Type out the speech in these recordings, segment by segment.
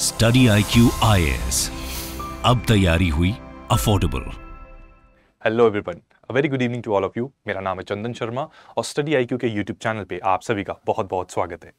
Study I Q I अब तैयारी हुई affordable hello everyone a very good evening to all of you मेरा नाम है चंदन शर्मा और स्टडी आई के यूट्यूब चैनल पे आप सभी का बहुत बहुत स्वागत है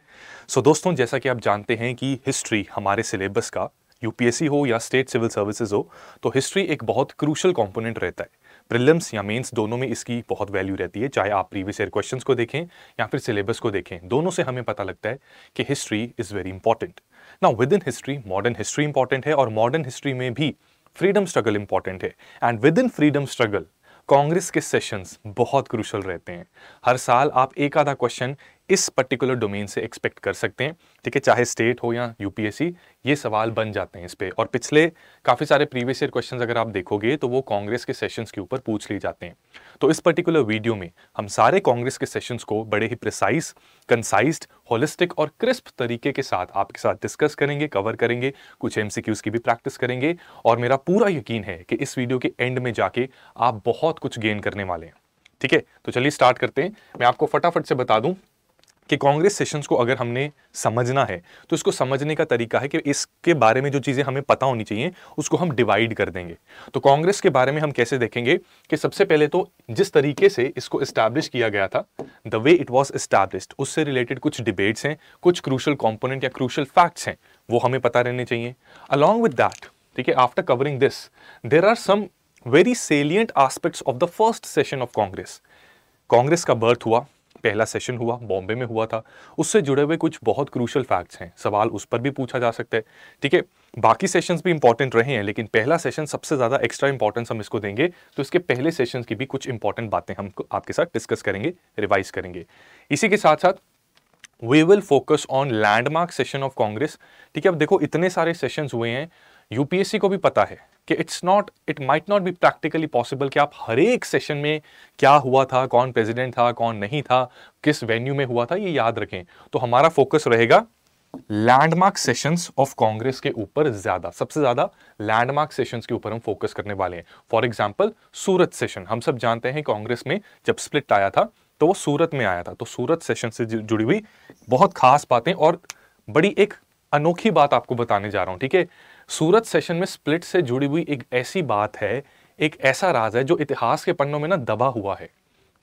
सो so, दोस्तों जैसा कि आप जानते हैं कि हिस्ट्री हमारे सिलेबस का यूपीएससी हो या स्टेट सिविल सर्विसेज हो तो हिस्ट्री एक बहुत क्रूशल कंपोनेंट रहता है प्रिलिम्स या मेंस दोनों में इसकी बहुत वैल्यू रहती है चाहे आप प्रीवियस ईयर क्वेश्चंस को देखें या फिर सिलेबस को देखें दोनों से हमें पता लगता है कि हिस्ट्री इज़ वेरी इंपॉर्टेंट ना within history modern history important है और मॉडर्न हिस्ट्री में भी फ्रीडम स्ट्रगल इंपॉर्टेंट है and within freedom struggle Congress के सेशंस बहुत क्रूशल रहते हैं हर साल आप एक आधा क्वेश्चन इस पर्टिकुलर डोमेन से एक्सपेक्ट कर सकते हैं ठीक है चाहे स्टेट हो या यूपीएससी ये सवाल बन जाते हैं इस पर और पिछले काफ़ी सारे प्रीवियस ईयर क्वेश्चंस अगर आप देखोगे तो वो कांग्रेस के सेशंस के ऊपर पूछ लिए जाते हैं तो इस पर्टिकुलर वीडियो में हम सारे कांग्रेस के सेशंस को बड़े ही प्रिसाइज कंसाइज होलिस्टिक और क्रिस्प तरीके के साथ आपके साथ डिस्कस करेंगे कवर करेंगे कुछ एम की भी प्रैक्टिस करेंगे और मेरा पूरा यकीन है कि इस वीडियो के एंड में जाके आप बहुत कुछ गेन करने वाले हैं ठीक है तो चलिए स्टार्ट करते हैं मैं आपको फटाफट से बता दूं कि कांग्रेस सेशंस को अगर हमने समझना है तो इसको समझने का तरीका है कि इसके बारे में जो चीज़ें हमें पता होनी चाहिए उसको हम डिवाइड कर देंगे तो कांग्रेस के बारे में हम कैसे देखेंगे कि सबसे पहले तो जिस तरीके से इसको इस्टेब्लिश किया गया था the way it was establish उससे रिलेटेड कुछ डिबेट्स हैं कुछ क्रूशल कॉम्पोनेंट या क्रूशल फैक्ट्स हैं वो हमें पता रहने चाहिए अलॉन्ग विद दैट ठीक है after covering this there are some very salient aspects of the first session of Congress Congress का बर्थ हुआ पहला सेशन हुआ बॉम्बे में हुआ था उससे जुड़े हुए कुछ बहुत क्रूशल फैक्ट्स हैं सवाल उस पर भी पूछा जा सकता है ठीक है बाकी सेशंस भी इंपॉर्टेंट रहे हैं लेकिन पहला सेशन सबसे ज़्यादा एक्स्ट्रा इंपॉर्टेंस हम इसको देंगे तो इसके पहले सेशन की भी कुछ इंपॉर्टेंट बातें हम आपके साथ डिस्कस करेंगे रिवाइज करेंगे इसी के साथ साथ we will focus on landmark session of Congress ठीक है अब देखो इतने सारे सेशंस हुए हैं यूपीएससी को भी पता है कि it's not it might not be practically possible कि आप हर एक सेशन में क्या हुआ था कौन प्रेसिडेंट था कौन नहीं था किस वेन्यू में हुआ था ये याद रखें तो हमारा फोकस रहेगा लैंडमार्क सेशंस ऑफ कांग्रेस के ऊपर ज्यादा सबसे ज्यादा लैंडमार्क सेशंस के ऊपर हम फोकस करने वाले हैं फॉर एग्जाम्पल सूरत सेशन हम सब जानते हैं कांग्रेस में जब स्प्लिट आया था तो वो सूरत में आया था तो सूरत सेशन से जुड़ी हुई बहुत खास बातें और बड़ी एक अनोखी बात आपको बताने जा रहा हूं ठीक है सूरत सेशन में स्प्लिट से जुड़ी हुई एक ऐसी बात है एक ऐसा राज है जो इतिहास के पन्नों में ना दबा हुआ है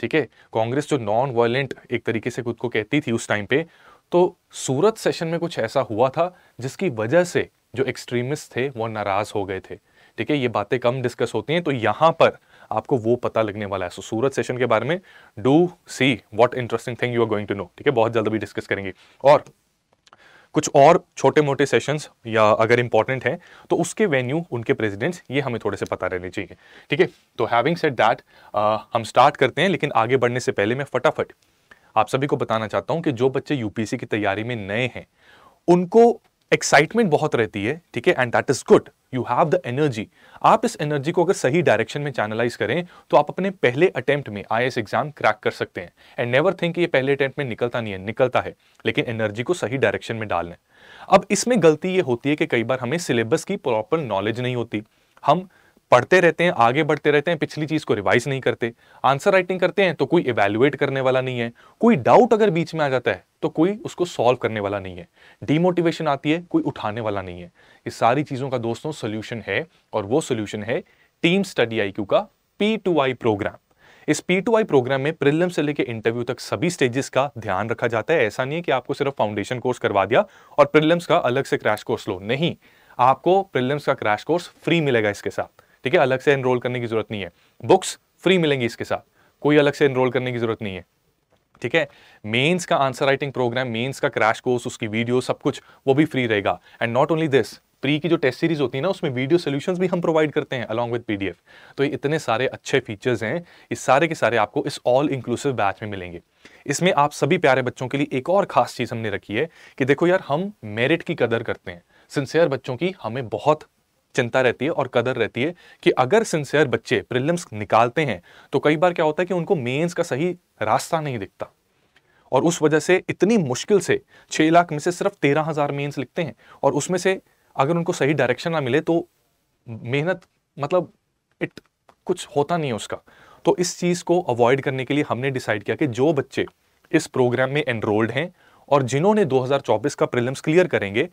ठीक है कांग्रेस जो नॉन वायलेंट एक तरीके से खुद को कहती थी उस टाइम पे तो सूरत सेशन में कुछ ऐसा हुआ था जिसकी वजह से जो एक्सट्रीमिस्ट थे वो नाराज हो गए थे ठीक है ये बातें कम डिस्कस होती हैं तो यहां पर आपको वो पता लगने वाला है सो सूरत सेशन के बारे में do see what interesting thing you are going to know ठीक है बहुत जल्द भी डिस्कस करेंगे और कुछ और छोटे मोटे सेशंस या अगर इंपॉर्टेंट हैं तो उसके वेन्यू उनके प्रेसिडेंट्स ये हमें थोड़े से पता रहने चाहिए ठीक है तो हैविंग सेट दैट हम स्टार्ट करते हैं लेकिन आगे बढ़ने से पहले मैं फटाफट आप सभी को बताना चाहता हूँ कि जो बच्चे यूपीएससी की तैयारी में नए हैं उनको एक्साइटमेंट बहुत रहती है ठीक है and that is good you have the energy आप इस एनर्जी को अगर सही डायरेक्शन में चैनलाइज करें तो आप अपने पहले अटेम्प्ट में आई एग्जाम क्रैक कर सकते हैं एंड नेवर थिंक ये पहले अटेम्प्ट में निकलता नहीं है निकलता है लेकिन एनर्जी को सही डायरेक्शन में डालना है अब इसमें गलती ये होती है कि कई बार हमें सिलेबस की प्रॉपर नॉलेज नहीं होती हम पढ़ते रहते हैं आगे बढ़ते रहते हैं पिछली चीज को रिवाइज नहीं करते आंसर राइटिंग करते हैं तो कोई इवेल्युएट करने वाला नहीं है कोई डाउट अगर बीच में आ जाता है तो कोई उसको सॉल्व करने वाला नहीं है डीमोटिवेशन आती है कोई उठाने वाला नहीं है ये सारी चीजों का दोस्तों सोल्यूशन है और वो सोल्यूशन है टीम स्टडी आई का पी टू आई प्रोग्राम इस पी टू आई प्रोग्राम में प्रिलियम से लेकर इंटरव्यू तक सभी स्टेजेस का ध्यान रखा जाता है ऐसा नहीं है कि आपको सिर्फ फाउंडेशन कोर्स करवा दिया और प्रिलियम्स का अलग से क्रैश कोर्स लो नहीं आपको प्रिलियम्स का क्रैश कोर्स फ्री मिलेगा इसके साथ ठीक है अलग से एनरोल करने की जरूरत नहीं है बुक्स फ्री मिलेंगी इसके साथ कोई अलग से एनरोल करने की जरूरत नहीं है ठीक है मेंस का आंसर राइटिंग प्रोग्राम मेंस का क्रैश कोर्स उसकी वीडियो सब कुछ वो भी फ्री रहेगा and not only this pre की जो टेस्ट सीरीज होती है ना उसमें वीडियो सोल्यूशन भी हम प्रोवाइड करते हैं अलॉन्ग विद पीडीएफ तो इतने सारे अच्छे फीचर्स हैं इस सारे के सारे आपको इस ऑल इंक्लूसिव बैच में मिलेंगे इसमें आप सभी प्यारे बच्चों के लिए एक और खास चीज़ हमने रखी है कि देखो यार हम मेरिट की कदर करते हैं सिंसियर बच्चों की हमें बहुत चिंता रहती है और कदर रहती है कि अगर सिंसियर बच्चे प्रिलिम्स निकालते हैं तो कई बार क्या होता है कि उनको मेंस का सही रास्ता नहीं दिखता और उस वजह से इतनी मुश्किल से छः लाख में से सिर्फ तेरह हज़ार मेन्स लिखते हैं और उसमें से अगर उनको सही डायरेक्शन ना मिले तो मेहनत मतलब इट कुछ होता नहीं है उसका तो इस चीज़ को अवॉइड करने के लिए हमने डिसाइड किया कि जो बच्चे इस प्रोग्राम में एनरोल्ड हैं और जिन्होंने 2024 का प्रिलिम्स क्लियर करेंगे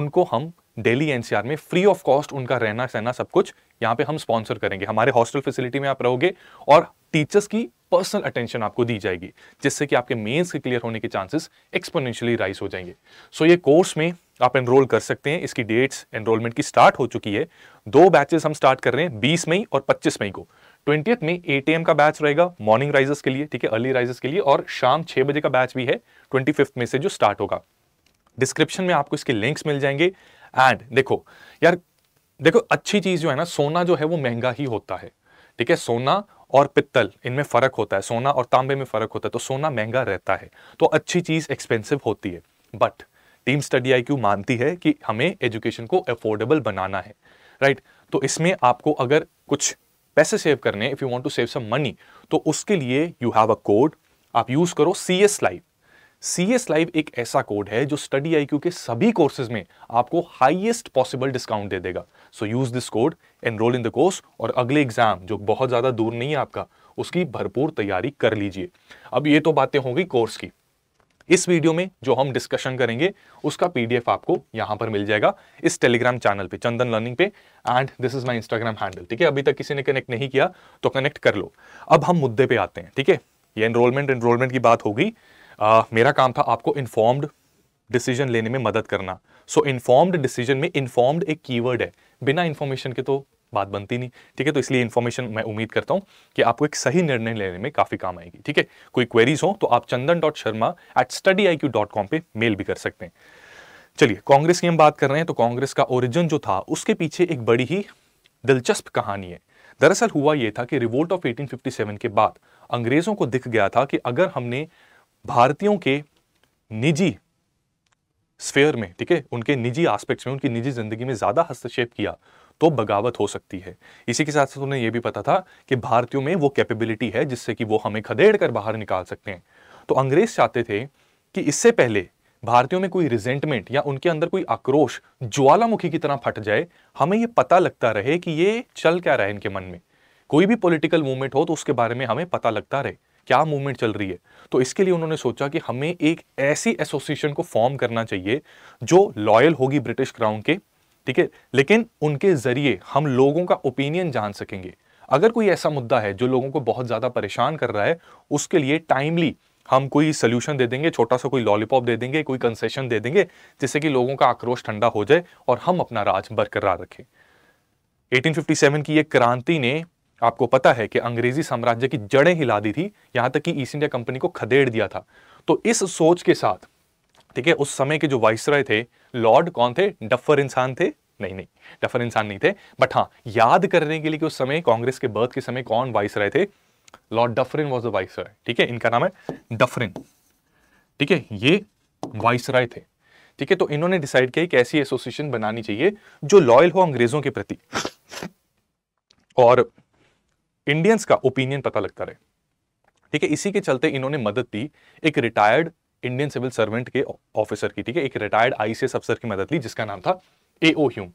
उनको हम दिल्ली एनसीआर में फ्री ऑफ कॉस्ट उनका रहना सहना सब कुछ यहाँ पे हम स्पॉन्सर करेंगे हमारे हॉस्टल फैसिलिटी में आप रहोगे और टीचर्स की पर्सनल अटेंशन आपको दी जाएगी जिससे कि आपके मेंस के क्लियर होने के चांसेस एक्सपोनेंशियली राइज हो जाएंगे सो so, ये कोर्स में आप एनरोल कर सकते हैं इसकी डेट्स एनरोलमेंट की स्टार्ट हो चुकी है दो बैचेस हम स्टार्ट कर रहे हैं बीस मई और पच्चीस मई को ट्वेंटी में ए का बैच रहेगा मॉर्निंग राइजर्स के लिए ठीक है अर्ली राइजर्स के लिए और शाम छह बजे का बैच भी है ट्वेंटी में से जो स्टार्ट होगा डिस्क्रिप्शन में आपको इसके लिंक्स मिल जाएंगे एंड देखो यार देखो अच्छी चीज जो है ना सोना जो है वो महंगा ही होता है ठीक है सोना और पित्तल इनमें फ़र्क होता है सोना और तांबे में फ़र्क होता है तो सोना महंगा रहता है तो अच्छी चीज़ एक्सपेंसिव होती है but team study I Q मानती है कि हमें एजुकेशन को अफोर्डेबल बनाना है राइट right? तो इसमें आपको अगर कुछ पैसे सेव करने if you want to save some money तो उसके लिए यू हैव अ कोड आप यूज़ करो C S live C S live एक ऐसा कोड है जो स्टडी आई के सभी कोर्सेज में आपको हाईएस्ट पॉसिबल डिस्काउंट दे देगा so use this code enroll in the course और अगले एग्जाम जो बहुत ज़्यादा दूर नहीं है आपका उसकी भरपूर तैयारी कर लीजिए अब ये तो बातें होंगी कोर्स की इस वीडियो में जो हम डिस्कशन करेंगे उसका पीडीएफ आपको यहां पर मिल जाएगा इस टेलीग्राम चैनल पे चंदन लर्निंग पे and this is my Instagram handle ठीक है अभी तक किसी ने कनेक्ट नहीं किया तो कनेक्ट कर लो अब हम मुद्दे पे आते हैं ठीक है ये एनरोलमेंट एनरोलमेंट की बात होगी आ, मेरा काम था आपको इन्फॉर्म्ड डिसीजन लेने में मदद करना सो इन्फॉर्म्ड डिसीजन में इन्फॉर्म्ड एक कीवर्ड है बिना इन्फॉर्मेशन के तो बात बनती नहीं ठीक है तो इसलिए इन्फॉर्मेशन मैं उम्मीद करता हूँ कि आपको एक सही निर्णय लेने में काफ़ी काम आएगी ठीक है कोई क्वेरीज हो तो आप Chandan dot Sharma at study I Q dot com पर मेल भी कर सकते हैं चलिए कांग्रेस की हम बात कर रहे हैं तो कांग्रेस का ओरिजिन जो था उसके पीछे एक बड़ी ही दिलचस्प कहानी है दरअसल हुआ यह था कि रिवोल्ट ऑफ 1857 के बाद अंग्रेज़ों को दिख गया था कि अगर हमने भारतीयों के निजी स्फेयर में ठीक है उनके निजी आस्पेक्ट्स में उनकी निजी जिंदगी में ज़्यादा हस्तक्षेप किया तो बगावत हो सकती है इसी के साथ साथ उन्हें यह भी पता था कि भारतीयों में वो कैपेबिलिटी है जिससे कि वो हमें खदेड़ कर बाहर निकाल सकते हैं तो अंग्रेज चाहते थे कि इससे पहले भारतीयों में कोई रिजेंटमेंट या उनके अंदर कोई आक्रोश ज्वालामुखी की तरह फट जाए हमें यह पता लगता रहे कि ये चल क्या रहा है इनके मन में कोई भी पॉलिटिकल मूवमेंट हो तो उसके बारे में हमें पता लगता रहे क्या मूवमेंट चल रही है तो इसके लिए उन्होंने सोचा कि हमें एक ऐसी एसोसिएशन को फॉर्म करना चाहिए जो लॉयल होगी ब्रिटिश क्राउन के ठीक है लेकिन उनके जरिए हम लोगों का ओपिनियन जान सकेंगे अगर कोई ऐसा मुद्दा है जो लोगों को बहुत ज़्यादा परेशान कर रहा है उसके लिए टाइमली हम कोई सोल्यूशन दे देंगे छोटा सा कोई लॉलीपॉप दे देंगे कोई कंसेशन दे देंगे जिससे कि लोगों का आक्रोश ठंडा हो जाए और हम अपना राज बरकरार रखें 1857 की ये क्रांति ने आपको पता है कि अंग्रेजी साम्राज्य की जड़ें हिला दी थी यहां तक कि ईस्ट इंडिया कंपनी को खदेड़ दिया था तो इस सोच के साथ ठीक है उस समय के जो वाइसराय थे लॉर्ड कौन थे डफर इंसान थे नहीं नहीं डफर इंसान नहीं थे बट हाँ याद करने के लिए कि उस समय कांग्रेस के बर्थ के समय कौन वाइस थे Lord Dufferin was the vice ठीक है इनका नाम है डफरिन ठीक है ये वाइस थे ठीक है तो इन्होंने डिसाइड किया कि ऐसी एसोसिएशन बनानी चाहिए जो लॉयल हो अंग्रेजों के प्रति और इंडियंस का ओपिनियन पता लगता रहे ठीक है इसी के चलते इन्होंने मदद दी एक रिटायर्ड इंडियन सिविल सर्वेंट के ऑफिसर की ठीक है एक रिटायर्ड आईसीएस अफसर की मदद ली जिसका नाम था ए ओ ह्यूम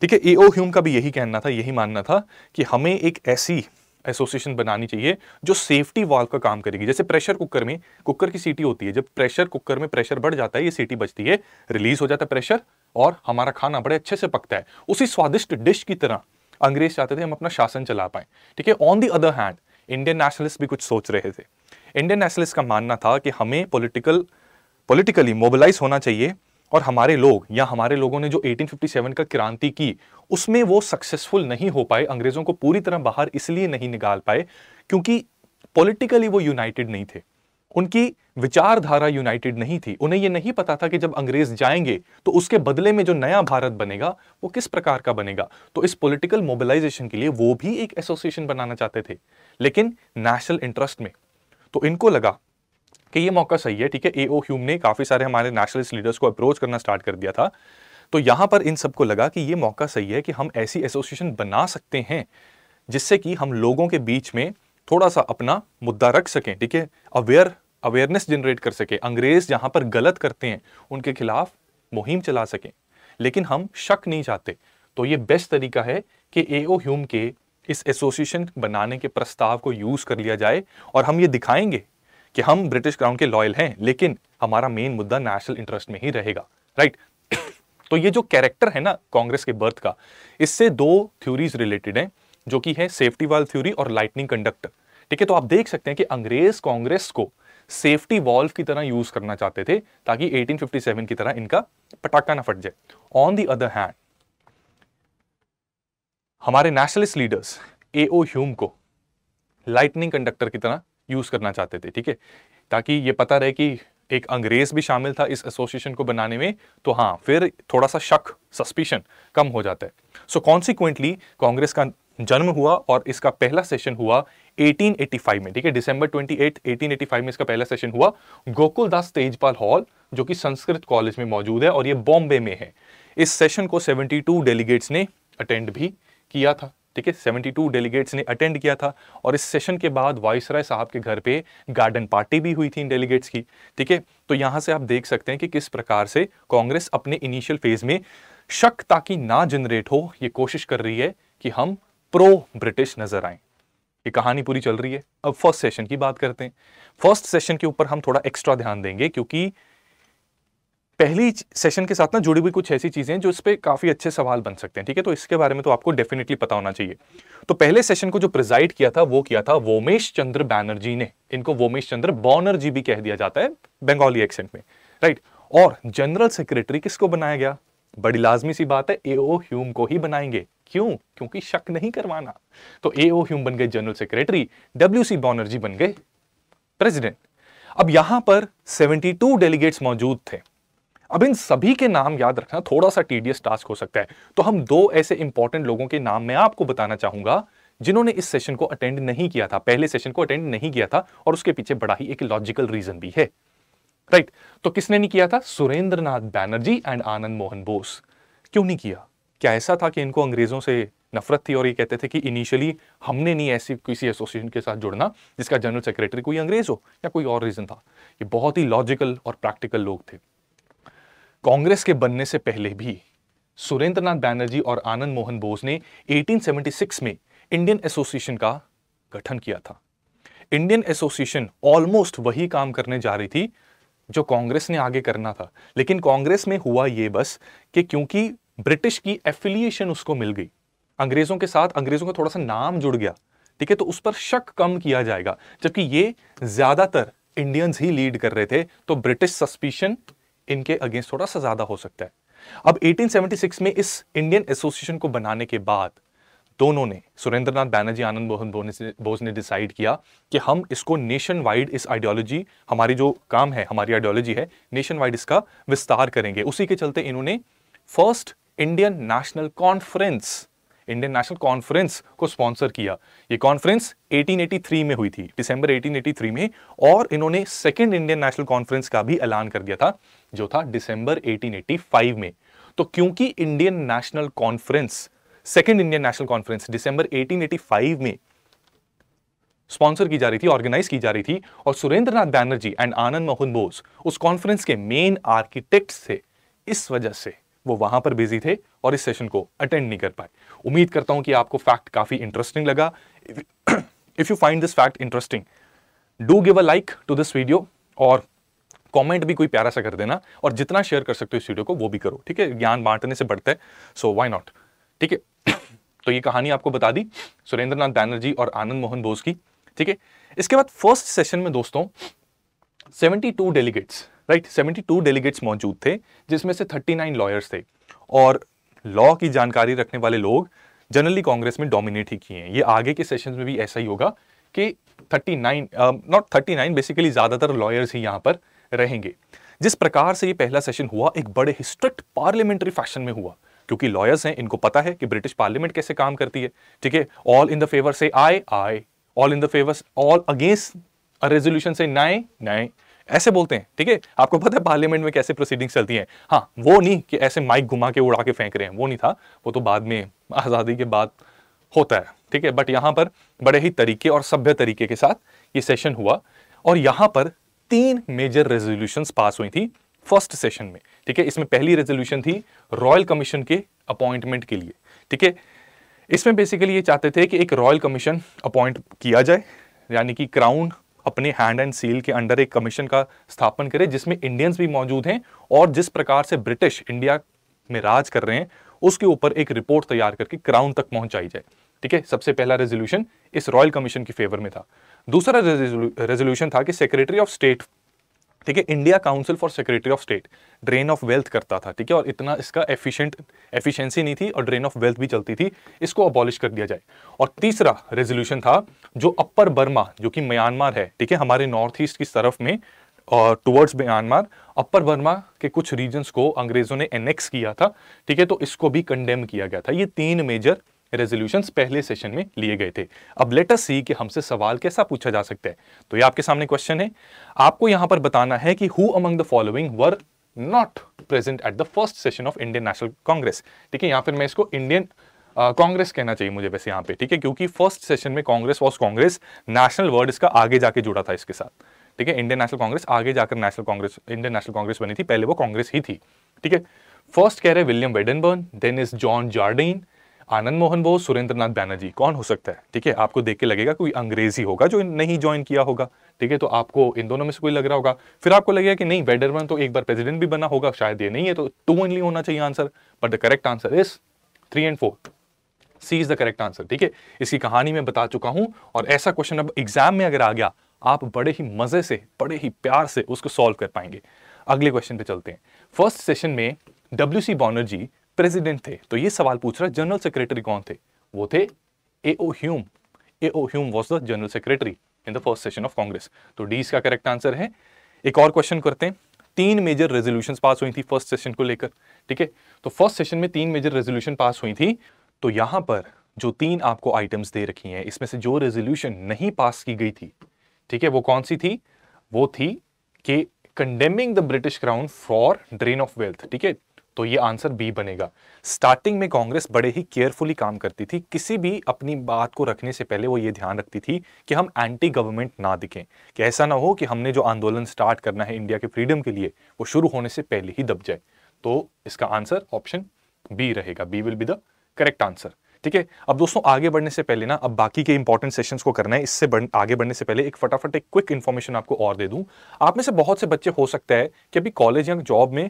ठीक है ए ओ ह्यूम का भी यही कहना था यही मानना था कि हमें एक ऐसी एसोसिएशन बनानी चाहिए जो सेफ्टी वॉल्व का काम करेगी जैसे प्रेशर कुकर में कुकर की सीटी होती है जब प्रेशर कुकर में प्रेशर बढ़ जाता है ये सीटी बचती है रिलीज हो जाता है प्रेशर और हमारा खाना बड़े अच्छे से पकता है उसी स्वादिष्ट डिश की तरह अंग्रेज चाहते थे हम अपना शासन चला पाएं ठीक है on the other hand Indian nationalist भी कुछ सोच रहे थे इंडियन नेशनलिस्ट का मानना था कि हमें पॉलिटिकल पॉलिटिकली मोबिलाइज होना चाहिए और हमारे लोग या हमारे लोगों ने जो 1857 का क्रांति की उसमें वो सक्सेसफुल नहीं हो पाए अंग्रेज़ों को पूरी तरह बाहर इसलिए नहीं निकाल पाए क्योंकि पॉलिटिकली वो यूनाइटेड नहीं थे उनकी विचारधारा यूनाइटेड नहीं थी उन्हें यह नहीं पता था कि जब अंग्रेज जाएंगे तो उसके बदले में जो नया भारत बनेगा वो किस प्रकार का बनेगा तो इस पॉलिटिकल मोबिलाइजेशन के लिए वो भी एक एसोसिएशन बनाना चाहते थे लेकिन नेशनल इंटरेस्ट में तो इनको लगा कि ये मौका सही है ठीक है एओ ह्यूम ने काफ़ी सारे हमारे नेशनलिस्ट लीडर्स को अप्रोच करना स्टार्ट कर दिया था तो यहां पर इन सबको लगा कि ये मौका सही है कि हम ऐसी एसोसिएशन बना सकते हैं जिससे कि हम लोगों के बीच में थोड़ा सा अपना मुद्दा रख सकें ठीक है अवेयर अवेयरनेस जनरेट कर सके अंग्रेज जहां पर गलत करते हैं उनके खिलाफ मुहिम चला सके लेकिन हम शक नहीं चाहते तो ये बेस्ट तरीका है कि ए ओ ह्यूम के इस एसोसिएशन बनाने के प्रस्ताव को यूज़ कर लिया जाए और हम ये दिखाएंगे कि हम ब्रिटिश क्राउन के लॉयल हैं लेकिन हमारा मेन मुद्दा नेशनल इंटरेस्ट में ही रहेगा राइट तो ये जो कैरेक्टर है ना कांग्रेस के बर्थ का इससे दो थ्योरीज रिलेटेड हैं जो कि है सेफ्टी वाल थ्योरी और लाइटनिंग कंडक्टर ठीक है तो आप देख सकते हैं कि अंग्रेज कांग्रेस को सेफ्टी वॉल्व की तरह यूज करना चाहते थे ताकि 1857 की तरह इनका पटाखा ना फट जाए ऑन दी अदर हैंड हमारे nationalist leaders A O Hume को लाइटनिंग कंडक्टर की तरह यूज करना चाहते थे ठीक है ताकि ये पता रहे कि एक अंग्रेज भी शामिल था इस एसोसिएशन को बनाने में तो हाँ फिर थोड़ा सा शक सस्पिशन कम हो जाता है सो कॉन्सिक्वेंटली कांग्रेस का जन्म हुआ और इसका पहला सेशन हुआ 1885 में ठीक है दिसंबर 28 1885 में इसका पहला सेशन हुआ गोकुल दास तेजपाल हॉल जो कि संस्कृत कॉलेज में मौजूद है और ये बॉम्बे में है इस सेशन को 72 डेलीगेट्स ने अटेंड भी किया था ठीक है 72 डेलीगेट्स ने अटेंड किया था और इस सेशन के बाद वाइसराय साहब के घर पे गार्डन पार्टी भी हुई थी इन डेलीगेट्स की ठीक है तो यहाँ से आप देख सकते हैं कि किस प्रकार से कांग्रेस अपने इनिशियल फेज में शक ताकि ना जनरेट हो ये कोशिश कर रही है कि हम प्रो ब्रिटिश नजर आए ये कहानी पूरी चल रही है अब फर्स्ट सेशन की बात करते हैं फर्स्ट सेशन के ऊपर हम थोड़ा एक्स्ट्रा ध्यान देंगे क्योंकि पहली सेशन के साथ ना जुड़ी हुई कुछ ऐसी चीज़ें हैं जो इस पर काफ़ी अच्छे सवाल बन सकते हैं ठीक है तो इसके बारे में तो आपको डेफिनेटली पता होना चाहिए तो पहले सेशन को जो प्रिजाइड किया था वो किया था वोमेश चंद्र बैनर्जी ने इनको वोमेश चंद्र बॉनर्जी भी कह दिया जाता है बंगाली एक्सेंट में राइट और जनरल सेक्रेटरी किसको बनाया गया बड़ी लाजमी सी बात है एओ ह्यूम को ही बनाएंगे क्यों क्योंकि शक नहीं करवाना तो ए ओ ह्यूम बन गए general secretary W C Bonnerjee बन गए प्रेसिडेंट अब यहां पर 72 डेलीगेट्स मौजूद थे अब इन सभी के नाम याद रखना थोड़ा सा टीडियस टास्क हो सकता है तो हम दो ऐसे इंपॉर्टेंट लोगों के नाम मैं आपको बताना चाहूंगा जिन्होंने इस सेशन को अटेंड नहीं किया था पहले सेशन को अटेंड नहीं किया था और उसके पीछे बड़ा ही एक लॉजिकल रीजन भी है राइट right. तो किसने नहीं किया था सुरेंद्र नाथ बैनर्जी एंड आनंद मोहन बोस क्यों नहीं किया क्या ऐसा था कि इनको अंग्रेज़ों से नफरत थी और ये कहते थे कि इनिशियली हमने नहीं ऐसी किसी एसोसिएशन के साथ जुड़ना जिसका जनरल सेक्रेटरी कोई अंग्रेज़ हो या कोई और रीज़न था ये बहुत ही लॉजिकल और प्रैक्टिकल लोग थे कांग्रेस के बनने से पहले भी सुरेंद्रनाथ बैनर्जी और आनंद मोहन बोस ने 1876 में इंडियन एसोसिएशन का गठन किया था इंडियन एसोसिएशन ऑलमोस्ट वही काम करने जा रही थी जो कांग्रेस ने आगे करना था लेकिन कांग्रेस में हुआ ये बस कि क्योंकि ब्रिटिश की एफिलिएशन उसको मिल गई अंग्रेजों के साथ अंग्रेजों का थोड़ा सा नाम जुड़ गया ठीक है तो उस पर शक कम किया जाएगा जबकि ये ज्यादातर इंडियंस ही लीड कर रहे थे तो ब्रिटिश सस्पिशन इनके अगेंस्ट थोड़ा सा ज्यादा हो सकता है अब 1876 में इस इंडियन एसोसिएशन को बनाने के बाद दोनों ने सुरेंद्रनाथ बैनर्जी आनंद मोहन बोस ने डिसाइड किया कि हम इसको नेशन वाइड इस आइडियोलॉजी हमारी जो काम है हमारी आइडियोलॉजी है नेशन वाइड इसका विस्तार करेंगे उसी के चलते इन्होंने first Indian national conference Indian national conference को स्पॉन्सर किया ये कॉन्फ्रेंस 1883 में हुई थी दिसंबर 1883 में और इन्होंने सेकेंड इंडियन नेशनल कॉन्फ्रेंस का भी ऐलान कर दिया था जो था दिसंबर 1885 में तो क्योंकि Indian national conference second Indian national conference दिसंबर 1885 में स्पॉन्सर की जा रही थी ऑर्गेनाइज की जा रही थी और सुरेंद्रनाथ बैनर्जी एंड आनंद मोहन बोस उस कॉन्फ्रेंस के मेन आर्किटेक्ट थे इस वजह से वो वहां पर बिजी थे और इस सेशन को अटेंड नहीं कर पाए उम्मीद करता हूं कि आपको फैक्ट काफी इंटरेस्टिंग लगा if you find this fact interesting do give a like to this video और कमेंट भी कोई प्यारा सा कर देना और जितना शेयर कर सकते हो इस वीडियो को वो भी करो ठीक है ज्ञान बांटने से बढ़ते हैं सो वाई नॉट ठीक है तो ये कहानी आपको बता दी सुरेंद्र नाथ बैनर्जी और आनंद मोहन बोस की ठीक है इसके बाद फर्स्ट सेशन में दोस्तों 72 delegates right seventy two delegates मौजूद थे जिसमें से थर्टी नाइन लॉयर्स थे और लॉ की जानकारी रखने वाले लोग जनरली कांग्रेस में डोमिनेट ही किए हैं ये आगे के सेशन में भी ऐसा ही होगा कि nine not thirty nine basically ज़्यादातर लॉयर्स ही यहाँ पर रहेंगे जिस प्रकार से ये पहला सेशन हुआ एक बड़े हिस्ट्रिक्ट पार्लियामेंट्री फैशन में हुआ क्योंकि लॉयर्स हैं इनको पता है कि ब्रिटिश पार्लियामेंट कैसे काम करती है ठीक है ऑल इन द फेवर से aye aye all in the favour all against resolution से नाए नाए ऐसे बोलते हैं ठीक है आपको पता है पार्लियामेंट में कैसे प्रोसीडिंग चलती हैं हाँ वो नहीं कि ऐसे माइक घुमा के उड़ा के फेंक रहे हैं वो नहीं था वो तो बाद में आज़ादी के बाद होता है ठीक है बट यहाँ पर बड़े ही तरीके और सभ्य तरीके के साथ ये सेशन हुआ और यहाँ पर तीन मेजर रेजोल्यूशन पास हुई थी फर्स्ट सेशन में ठीक है इसमें पहली रेजोल्यूशन थी रॉयल कमीशन के अपॉइंटमेंट के लिए ठीक है इसमें बेसिकली ये चाहते थे कि एक रॉयल कमीशन अपॉइंट किया जाए यानी कि क्राउन अपने हैंड एंड सील के अंडर एक कमीशन का स्थापन करे जिसमें इंडियंस भी मौजूद हैं और जिस प्रकार से ब्रिटिश इंडिया में राज कर रहे हैं उसके ऊपर एक रिपोर्ट तैयार करके क्राउन तक पहुंचाई जाए ठीक है सबसे पहला रेजोल्यूशन इस रॉयल कमीशन की फेवर में था दूसरा रेजोल्यूशन था कि सेक्रेटरी ऑफ स्टेट ठीक है India council for secretary of state drain of wealth करता था ठीक है और इतना इसका एफिशिएंट एफिशिएंसी नहीं थी और ड्रेन ऑफ वेल्थ भी चलती थी इसको अबॉलिश कर दिया जाए और तीसरा रेजोल्यूशन था जो अपर बर्मा जो कि म्यांमार है ठीक है हमारे नॉर्थ ईस्ट की तरफ में और टुवर्ड्स म्यांमार अपर बर्मा के कुछ रीजन्स को अंग्रेजों ने एनेक्स किया था ठीक है तो इसको भी कंडेम किया गया था ये तीन मेजर रेजोल्यूशन पहले सेशन में लिए गए थे अब लेटर सी कि हमसे सवाल कैसा पूछा जा सकता है तो ये आपके सामने क्वेश्चन है आपको यहां पर बताना है कि who among the following were not present at the first session of Indian national Congress ठीक है यहां पर मैं इसको इंडियन कांग्रेस uh, कहना चाहिए मुझे वैसे यहाँ पे ठीक है क्योंकि फर्स्ट सेशन में Congress was Congress national word इसका आगे जाके जुड़ा था इसके साथ ठीक है इंडियन नेशनल कांग्रेस आगे जाकर national Congress Indian national Congress बनी थी पहले वो कांग्रेस ही थी ठीक है फर्स्ट कह रहे William Wedderburn then is John Jardine Anand Mohan Bose Surendra Nath Banerjee कौन हो सकता है ठीक है आपको देख के लगेगा कोई अंग्रेजी होगा जो नहीं ज्वाइन किया होगा ठीक है तो आपको इन दोनों में से कोई लग रहा होगा फिर आपको लगेगा कि नहीं वेडरमन तो एक बार प्रेसिडेंट भी बना होगा शायद ये नहीं है तो टू ओनली होना चाहिए answer but the correct answer is three and four C is the correct answer ठीक है इसकी कहानी में बता चुका हूं और ऐसा क्वेश्चन अब एग्जाम में अगर आ गया आप बड़े ही मजे से बड़े ही प्यार से उसको सॉल्व कर पाएंगे अगले क्वेश्चन पे चलते हैं फर्स्ट सेशन में डब्ल्यू सी बॉनर्जी प्रेसिडेंट थे तो ये सवाल पूछ रहा जनरल सेक्रेटरी कौन थे वो थे A O Hume A O Hume was the general secretary in the first session of Congress तो डी इसका करेक्ट आंसर है एक और क्वेश्चन करते हैं तीन मेजर रेजोल्यूशन पास हुई थी फर्स्ट सेशन को लेकर ठीक है तो फर्स्ट सेशन में तीन मेजर रेजोल्यूशन पास हुई थी तो यहां पर जो तीन आपको आइटम्स दे रखी हैं इसमें से जो रेजोल्यूशन नहीं पास की गई थी ठीक है वो कौन सी थी वो थी कि condemning the British crown for drain of wealth ठीक है तो ये आंसर बी बनेगा स्टार्टिंग में कांग्रेस बड़े ही केयरफुली काम करती थी किसी भी अपनी बात को रखने से पहले वो ये ध्यान रखती थी कि हम एंटी गवर्नमेंट ना दिखें कि ऐसा ना हो कि हमने जो आंदोलन स्टार्ट करना है इंडिया के फ्रीडम के लिए वो शुरू होने से पहले ही दब जाए तो इसका आंसर ऑप्शन बी रहेगा B will be the correct answer ठीक है अब दोस्तों आगे बढ़ने से पहले ना अब बाकी के इंपॉर्टेंट सेशंस को करना है इससे बढ़, आगे बढ़ने से पहले एक फटाफट एक क्विक इन्फॉर्मेशन आपको और दे दूं आप में से बहुत से बच्चे हो सकता है कि अभी कॉलेज या जॉब में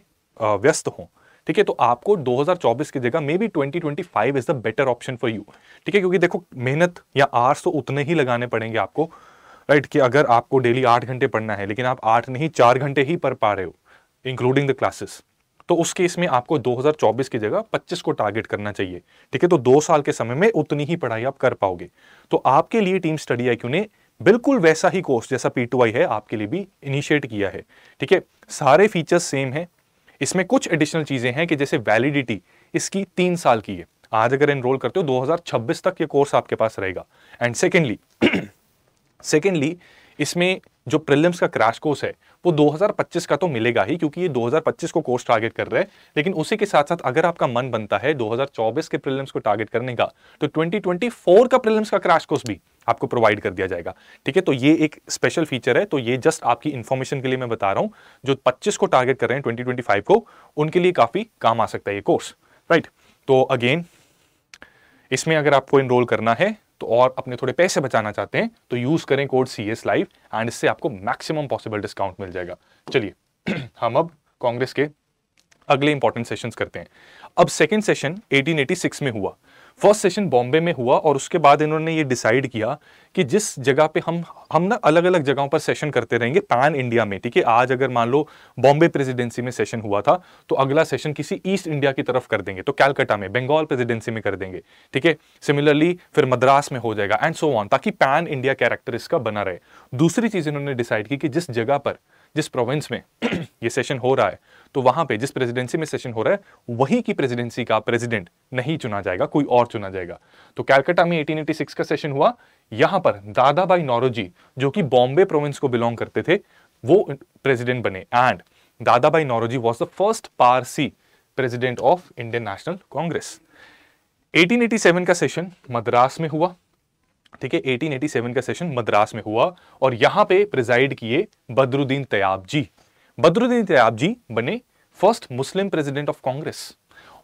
व्यस्त हों ठीक है तो आपको 2024 की जगह maybe twenty twenty five is the better option for you ठीक है क्योंकि देखो मेहनत या आर्स तो उतने ही लगाने पड़ेंगे आपको राइट कि अगर आपको डेली आठ घंटे पढ़ना है लेकिन आप आठ नहीं चार घंटे ही पढ़ पा रहे हो इंक्लूडिंग द क्लासेस तो उस केस में आपको 2024 की जगह 25 को टारगेट करना चाहिए ठीक है तो दो साल के समय में उतनी ही पढ़ाई आप कर पाओगे तो आपके लिए टीम स्टडी आई ने बिल्कुल वैसा ही कोर्स जैसा पी है आपके लिए भी इनिशिएट किया है ठीक है सारे फीचर्स सेम है इसमें कुछ एडिशनल चीज़ें हैं कि जैसे वैलिडिटी इसकी तीन साल की है आज अगर एनरोल करते हो 2026 तक ये कोर्स आपके पास रहेगा एंड सेकेंडली सेकेंडली इसमें जो प्रिलिम्स का क्रैश कोर्स है वो 2025 का तो मिलेगा ही क्योंकि ये 2025 को कोर्स टारगेट कर रहे हैं लेकिन उसी के साथ साथ अगर आपका मन बनता है 2024 के प्रीलिम्स को टारगेट करने का तो 2024 का प्रीलिम्स का क्रैश कोर्स भी आपको प्रोवाइड कर दिया जाएगा ठीक है तो ये एक स्पेशल फीचर है तो ये जस्ट आपकी इन्फॉर्मेशन के लिए मैं बता रहा हूँ जो पच्चीस को टारगेट कर रहे हैं ट्वेंटी को उनके लिए काफ़ी काम आ सकता है ये कोर्स राइट तो अगेन इसमें अगर आपको इनरोल करना है तो और अपने थोड़े पैसे बचाना चाहते हैं तो यूज़ करें code C S live and इससे आपको मैक्सिमम पॉसिबल डिस्काउंट मिल जाएगा चलिए हम अब कांग्रेस के अगले इंपॉर्टेंट सेशंस करते हैं अब सेकेंड सेशन 1886 में हुआ फर्स्ट सेशन बॉम्बे में हुआ और उसके बाद इन्होंने ये डिसाइड किया कि जिस जगह पे हम हम ना अलग अलग जगहों पर सेशन करते रहेंगे पैन इंडिया में ठीक है आज अगर मान लो बॉम्बे प्रेसिडेंसी में सेशन हुआ था तो अगला सेशन किसी ईस्ट इंडिया की तरफ कर देंगे तो कैलकाटा में बंगाल प्रेसिडेंसी में कर देंगे ठीक है सिमिलरली फिर मद्रास में हो जाएगा एंड सो ऑन ताकि पैन इंडिया कैरेक्टर इसका बना रहे दूसरी चीज इन्होंने डिसाइड की कि जिस जगह पर जिस प्रोविंस में ये सेशन हो रहा है तो वहां पे जिस प्रेसिडेंसी में सेशन हो रहा है वही की प्रेसिडेंसी का प्रेसिडेंट नहीं चुना जाएगा कोई और चुना जाएगा तो कैलकटा में 1886 का सेशन हुआ यहां पर दादा भाई नौरोजी जो कि बॉम्बे प्रोविंस को बिलोंग करते थे वो प्रेसिडेंट बने and Dadabhai Naoroji was the first Parsi president of Indian national Congress 1887 का सेशन मद्रास में हुआ ठीक है 1887 का सेशन मद्रास में हुआ और यहां पे प्रिजाइड किए बदरुद्दीन तयाब जी बदरुद्दीन तयाब जी बने first Muslim president of Congress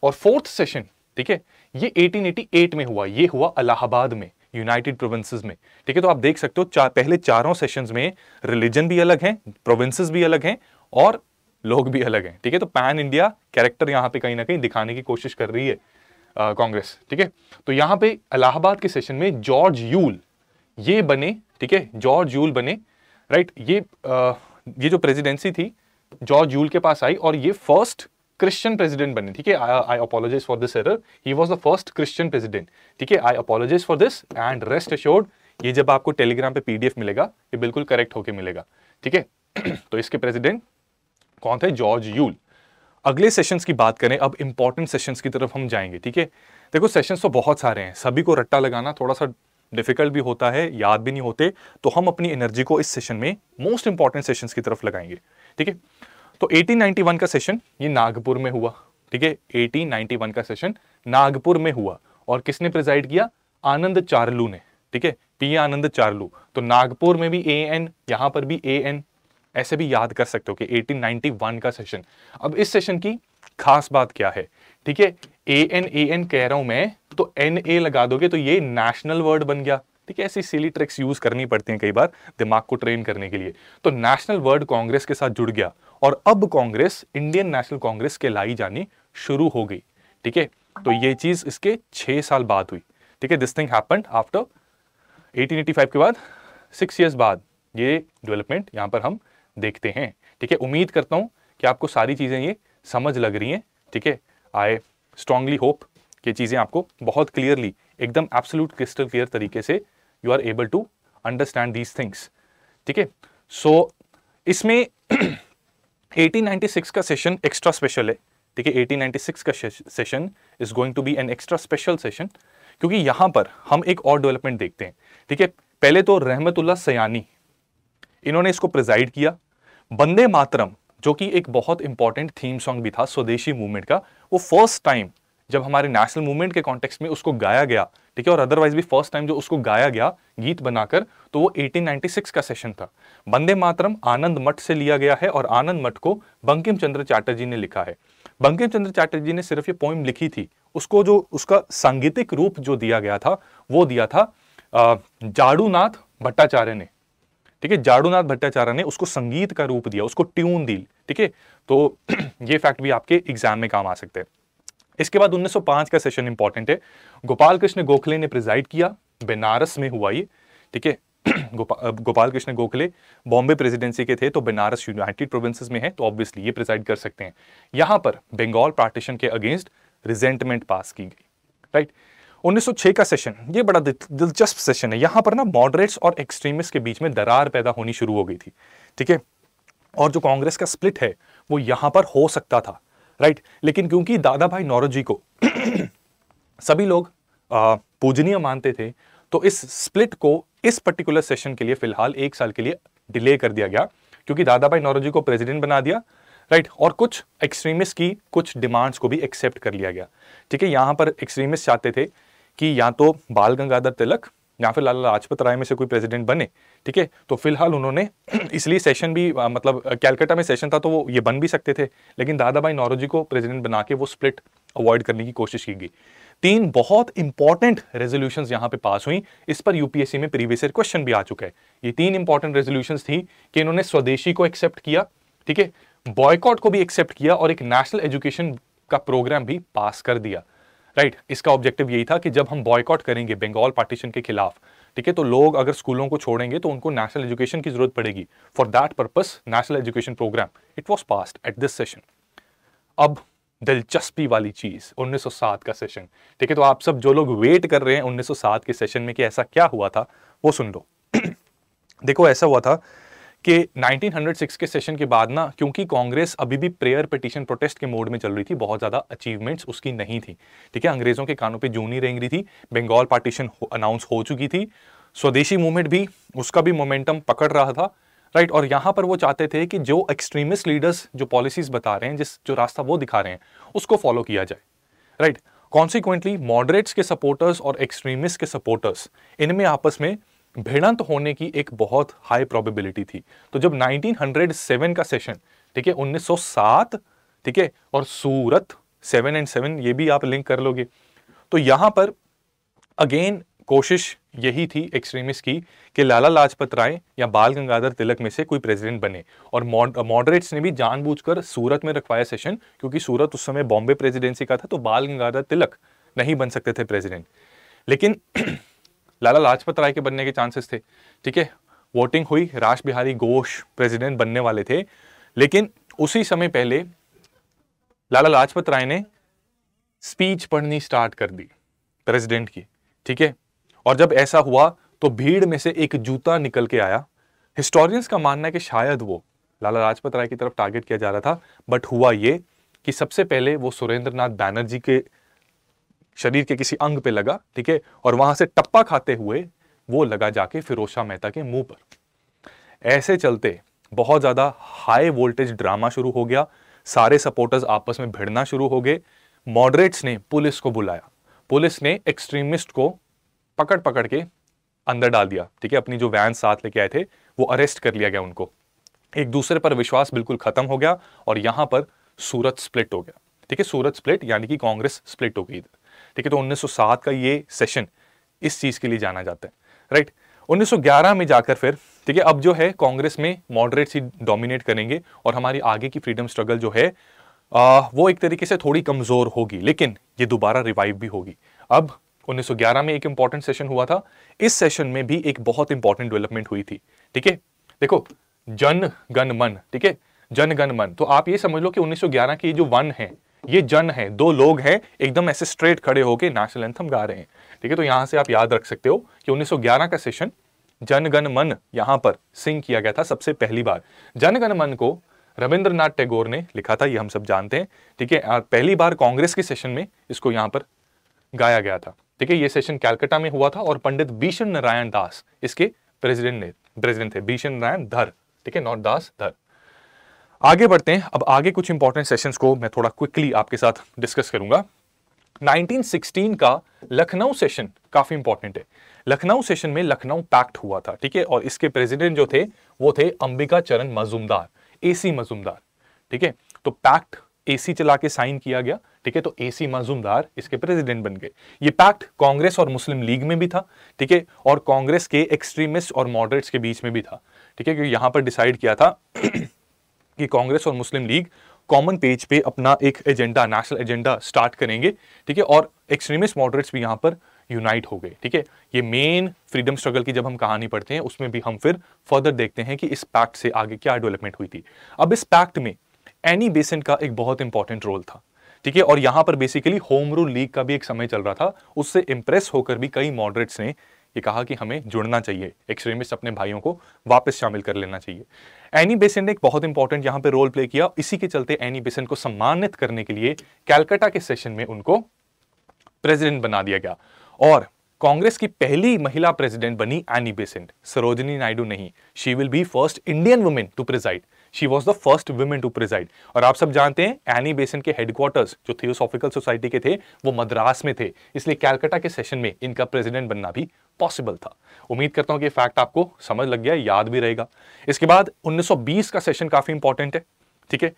और फोर्थ सेशन ठीक है ये 1888 में हुआ ये हुआ अलाहाबाद में यूनाइटेड प्रोविंसेस में ठीक है तो आप देख सकते हो चार पहले चारों सेशंस में रिलीजन भी अलग है प्रोविंसेस भी अलग हैं और लोग भी अलग हैं ठीक है तो पैन इंडिया कैरेक्टर यहां पे कहीं ना कहीं दिखाने की कोशिश कर रही है कांग्रेस ठीक है तो यहां पे इलाहाबाद के सेशन में जॉर्ज यूल ये बने ठीक है जॉर्ज यूल बने राइट ये आ, ये जो प्रेसिडेंसी थी जॉर्ज यूल के पास आई और ये फर्स्ट क्रिश्चियन प्रेसिडेंट बने ठीक है I apologize for this error he was the first Christian president ठीक है I apologize for this and rest assured ये जब आपको टेलीग्राम पे पीडीएफ मिलेगा ये बिल्कुल करेक्ट होके मिलेगा ठीक है तो इसके प्रेसिडेंट कौन थे जॉर्ज यूल अगले सेशंस की बात करें अब इंपॉर्टेंट सेशंस की तरफ हम जाएंगे ठीक है देखो सेशंस तो बहुत सारे हैं सभी को रट्टा लगाना थोड़ा सा डिफिकल्ट भी होता है याद भी नहीं होते तो हम अपनी एनर्जी को इस सेशन में मोस्ट इंपॉर्टेंट सेशन की तरफ लगाएंगे ठीक है तो 1891 का सेशन ये नागपुर में हुआ ठीक है 1891 का सेशन नागपुर में हुआ और किसने प्रिजाइड किया आनंद चारलू ने ठीक है पी आनंद चारलू तो नागपुर में भी ए एन यहां पर भी ए एन ऐसे भी याद कर सकते हो कि 1891 का सेशन अब इस सेशन की खास बात क्या है ठीक है ए एन ए एन कह रहा हूं मैं तो एन ए लगा दोगे तो ये नेशनल वर्ड बन गया ठीक है ऐसी सिली ट्रिक्स यूज करनी पड़ती हैं कई बार दिमाग को ट्रेन करने के लिए तो नेशनल वर्ड कांग्रेस के साथ जुड़ गया और अब कांग्रेस इंडियन नेशनल कांग्रेस के लाई जानी शुरू हो गई ठीक है तो ये चीज इसके छह साल बाद हुई ठीक है दिस थिंग हैपन आफ्टर 1885 के बाद सिक्स ईयर्स बाद ये डेवलपमेंट यहां पर हम देखते हैं ठीक है उम्मीद करता हूँ कि आपको सारी चीज़ें ये समझ लग रही हैं ठीक है आई स्ट्रांगली होप कि चीज़ें आपको बहुत क्लियरली एकदम एब्सोल्यूट क्रिस्टल क्लियर तरीके से you are able to understand these things ठीक है सो इसमें 1896 का सेशन एक्स्ट्रा स्पेशल है ठीक है 1896 का session is going to be an extra special session क्योंकि यहाँ पर हम एक और डेवलपमेंट देखते हैं ठीक है पहले तो रहमतुल्ला सयानी इन्होंने इसको प्रिजाइड किया बंदे मातरम जो कि एक बहुत इंपॉर्टेंट थीम सॉन्ग भी था स्वदेशी मूवमेंट का वो फर्स्ट टाइम जब हमारे नेशनल मूवमेंट के कॉन्टेक्स में उसको गाया गया ठीक है और अदरवाइज भी फर्स्ट टाइम जो उसको गाया गया गीत बनाकर तो वो 1896 का सेशन था बंदे मातरम आनंद मठ से लिया गया है और आनंद मठ को बंकिम चंद्र चैटर्जी ने लिखा है बंकिम चंद्र चैटर्जी ने सिर्फ ये पोइम लिखी थी उसको जो उसका सांगीतिक रूप जो दिया गया था वो दिया था जाड़ूनाथ भट्टाचार्य ने ठीक है जाड़ूनाथ भट्टाचार्य ने उसको संगीत का रूप दिया उसको ट्यून दी ठीक है तो ये फैक्ट भी आपके एग्जाम में काम आ सकते हैं इसके बाद 1905 का सेशन इंपॉर्टेंट है गोपाल कृष्ण गोखले ने प्रिजाइड किया बनारस में हुआ ये ठीक है गोपा, गोपाल कृष्ण गोखले बॉम्बे प्रेसिडेंसी के थे तो बनारस यूनाइटेड प्रोविंसेस में है तो ऑब्वियसली ये प्रिजाइड कर सकते हैं यहां पर बंगाल पार्टीशन के अगेंस्ट रिजेंटमेंट पास की गई राइट right? 1906 का सेशन ये बड़ा दिलचस्प सेशन है यहाँ पर ना मॉडरेट्स और एक्सट्रीमिस्ट के बीच में दरार पैदा होनी शुरू हो गई थी ठीक है और जो कांग्रेस का स्प्लिट है वो यहाँ पर हो सकता था राइट लेकिन क्योंकि दादा भाई नौरोजी को सभी लोग पूजनीय मानते थे तो इस स्प्लिट को इस पर्टिकुलर सेशन के लिए फिलहाल एक साल के लिए डिले कर दिया गया क्योंकि दादा भाई नौरोजी को प्रेसिडेंट बना दिया राइट right? और कुछ एक्सट्रीमिस्ट की कुछ डिमांड्स को भी एक्सेप्ट कर लिया गया ठीक है यहाँ पर एक्सट्रीमिस्ट चाहते थे कि या तो बाल गंगाधर तिलक या फिर लाला लाजपत राय में से कोई प्रेसिडेंट बने ठीक है तो फिलहाल उन्होंने इसलिए सेशन भी मतलब कैलकाटा में सेशन था तो वो ये बन भी सकते थे लेकिन दादा भाई नौरोजी को प्रेसिडेंट बना के वो स्प्लिट अवॉइड करने की कोशिश की गई तीन बहुत इंपॉर्टेंट रेजोल्यूशन यहाँ पे पास हुई इस पर यूपीएससी में प्रीवियस ईयर क्वेश्चन भी आ चुका है ये तीन इंपॉर्टेंट रेजोल्यूशन थी कि इन्होंने स्वदेशी को एक्सेप्ट किया ठीक है बॉयकॉट को भी एक्सेप्ट किया और एक नेशनल एजुकेशन का प्रोग्राम भी पास कर दिया राइट right, इसका ऑब्जेक्टिव यही था कि जब हम बॉयकॉट करेंगे बंगाल पार्टीशन के खिलाफ ठीक है तो लोग अगर स्कूलों को छोड़ेंगे तो उनको नेशनल एजुकेशन की जरूरत पड़ेगी for that purpose national education program it was passed at this session अब दिलचस्पी वाली चीज 1907 का सेशन ठीक है तो आप सब जो लोग वेट कर रहे हैं 1907 के सेशन में कि ऐसा क्या हुआ था वो सुन लो देखो ऐसा हुआ था कि 1906 के सेशन के बाद ना क्योंकि कांग्रेस अभी भी प्रेयर पिटिशन प्रोटेस्ट के मोड में चल रही थी बहुत ज़्यादा अचीवमेंट्स उसकी नहीं थी ठीक है अंग्रेज़ों के कानों पे जूनी रेंग रही थी बंगाल पार्टीशन अनाउंस हो चुकी थी स्वदेशी मूवमेंट भी उसका भी मोमेंटम पकड़ रहा था राइट और यहाँ पर वो चाहते थे कि जो एक्सट्रीमिस्ट लीडर्स जो पॉलिसीज बता रहे हैं जिस जो रास्ता वो दिखा रहे हैं उसको फॉलो किया जाए राइट कॉन्सिक्वेंटली मॉडरेट्स के सपोर्टर्स और एक्सट्रीमिस्ट के सपोर्टर्स इनमें आपस में भिड़ंत होने की एक बहुत हाई प्रोबेबिलिटी थी तो जब 1907 का सेशन ठीक है 1907 ठीक है और सूरत सेवन एंड सेवन ये भी आप लिंक कर लोगे तो यहां पर अगेन कोशिश यही थी एक्सट्रीमिस्ट की कि लाला लाजपत राय या बाल गंगाधर तिलक में से कोई प्रेसिडेंट बने और मॉडरेट्स ने भी जानबूझकर सूरत में रखवाया सेशन क्योंकि सूरत उस समय बॉम्बे प्रेसिडेंसी का था तो बाल गंगाधर तिलक नहीं बन सकते थे प्रेसिडेंट लेकिन लाला लाजपत राय के बनने के चांसेस थे ठीक है वोटिंग हुई राज बिहारी घोष प्रेसिडेंट बनने वाले थे लेकिन उसी समय पहले लाला लाजपत राय ने स्पीच पढ़नी स्टार्ट कर दी प्रेसिडेंट की ठीक है और जब ऐसा हुआ तो भीड़ में से एक जूता निकल के आया हिस्टोरियंस का मानना है कि शायद वो लाला लाजपत राय की तरफ टारगेट किया जा रहा था बट हुआ ये कि सबसे पहले वो सुरेंद्रनाथ बैनर्जी के शरीर के किसी अंग पे लगा ठीक है और वहां से टप्पा खाते हुए वो लगा जाके फिरोशा मेहता के मुंह पर ऐसे चलते बहुत ज़्यादा हाई वोल्टेज ड्रामा शुरू हो गया सारे सपोर्टर्स आपस में भिड़ना शुरू हो गए मॉडरेट्स ने पुलिस को बुलाया पुलिस ने एक्सट्रीमिस्ट को पकड़ पकड़ के अंदर डाल दिया ठीक है अपनी जो वैन साथ लेके आए थे वो अरेस्ट कर लिया गया उनको एक दूसरे पर विश्वास बिल्कुल खत्म हो गया और यहां पर सूरत स्प्लिट हो गया ठीक है सूरत स्प्लिट यानी कि कांग्रेस स्प्लिट हो गई ठीक है तो 1907 का ये सेशन इस चीज़ के लिए जाना जाता है राइट 1911 में जाकर फिर ठीक है अब जो है कांग्रेस में मॉडरेट सी डोमिनेट करेंगे और हमारी आगे की फ्रीडम स्ट्रगल जो है आ, वो एक तरीके से थोड़ी कमज़ोर होगी लेकिन ये दोबारा रिवाइव भी होगी अब 1911 में एक इंपॉर्टेंट सेशन हुआ था इस सेशन में भी एक बहुत इंपॉर्टेंट डेवलपमेंट हुई थी ठीक है देखो जन गण मन ठीक है जन गण मन तो आप ये समझ लो कि 1911 की जो वन है ये जन है दो लोग हैं एकदम ऐसे स्ट्रेट खड़े होकर नेशनल एंथम गा रहे हैं ठीक है तो यहां से आप याद रख सकते हो कि 1911 का सेशन जनगण मन यहां पर सिंग किया गया था सबसे पहली बार जनगण मन को रविंद्रनाथ टैगोर ने लिखा था ये हम सब जानते हैं ठीक है पहली बार कांग्रेस के सेशन में इसको यहां पर गाया गया था ठीक है ये सेशन कैलकाटा में हुआ था और पंडित भीषण नारायण दास इसके प्रेसिडेंट ने प्रेसिडेंट थे भीषण नारायण धर ठीक है नॉट दास धर आगे बढ़ते हैं अब आगे कुछ इंपॉर्टेंट सेशंस को मैं थोड़ा क्विकली आपके साथ डिस्कस करूंगा 1916 का लखनऊ सेशन काफी इंपॉर्टेंट है लखनऊ सेशन में लखनऊ पैक्ट हुआ था ठीक है और इसके प्रेसिडेंट जो थे वो थे अंबिका चरण मजुमदार एसी मजुमदार ठीक है तो पैक्ट एसी चला के साइन किया गया ठीक है तो एसी मजुमदार इसके प्रेसिडेंट बन गए ये पैक्ट कांग्रेस और मुस्लिम लीग में भी था ठीक है और कांग्रेस के एक्सट्रीमिस्ट और मॉडरेट्स के बीच में भी था ठीक है क्योंकि यहां पर डिसाइड किया था कि कांग्रेस और मुस्लिम लीग कॉमन पेज पे अपना एक एजेंडा नेशनल एजेंडा स्टार्ट करेंगे ठीक है और एक्सट्रीमिस्ट मॉडरेट्स भी यहाँ पर यूनाइट हो गए ठीक है ये मेन फ्रीडम स्ट्रगल की जब हम कहानी पढ़ते हैं उसमें भी हम फिर फर्दर देखते हैं कि इस पैक्ट से आगे क्या डेवलपमेंट हुई थी अब इस पैक्ट में एनी बेसन का एक बहुत इंपॉर्टेंट रोल था ठीक है और यहाँ पर बेसिकली होम रूल लीग का भी एक समय चल रहा था उससे इंप्रेस होकर भी कई मॉडरेट्स ने ये कहा कि हमें जुड़ना चाहिए एक्सट्रीमिस्ट अपने भाइयों को वापस शामिल कर लेना चाहिए एनी बेसेंट ने एक बहुत इंपॉर्टेंट यहां पे रोल प्ले किया इसी के चलते एनी बेसेंट को सम्मानित करने के लिए कैलकाटा के सेशन में उनको प्रेसिडेंट बना दिया गया और कांग्रेस की पहली महिला प्रेसिडेंट बनी एनी बेसेंट सरोजनी नायडू नहीं she will be first Indian women to preside she was the first women to preside और आप सब जानते हैं एनी बेसन के हेडक्वार्टर्स जो थियोसॉफिकल सोसाइटी के थे वो मद्रास में थे इसलिए कैलकाटा के सेशन में इनका प्रेसिडेंट बनना भी पॉसिबल था उम्मीद करता हूं कि फैक्ट आपको समझ लग गया याद भी रहेगा इसके बाद 1920 का सेशन काफी इंपॉर्टेंट है ठीक है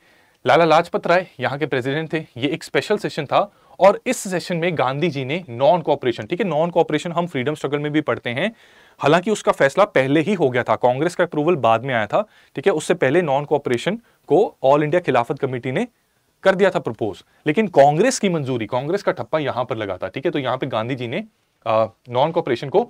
लाला लाजपत राय यहाँ के प्रेसिडेंट थे ये एक स्पेशल सेशन था और इस सेशन में गांधी जी ने नॉन कॉपरेशन ठीक है नॉन कॉपरेशन हम फ्रीडम स्ट्रगल में भी पढ़ते हैं हालांकि उसका फैसला पहले ही हो गया था कांग्रेस का अप्रूवल बाद में आया था ठीक है उससे पहले नॉन कॉपरेशन को ऑल इंडिया खिलाफत कमेटी ने कर दिया था प्रपोज लेकिन कांग्रेस की मंजूरी कांग्रेस का ठप्पा यहां पर लगा था ठीक है तो यहां पर गांधी जी ने नॉन कॉपरेशन को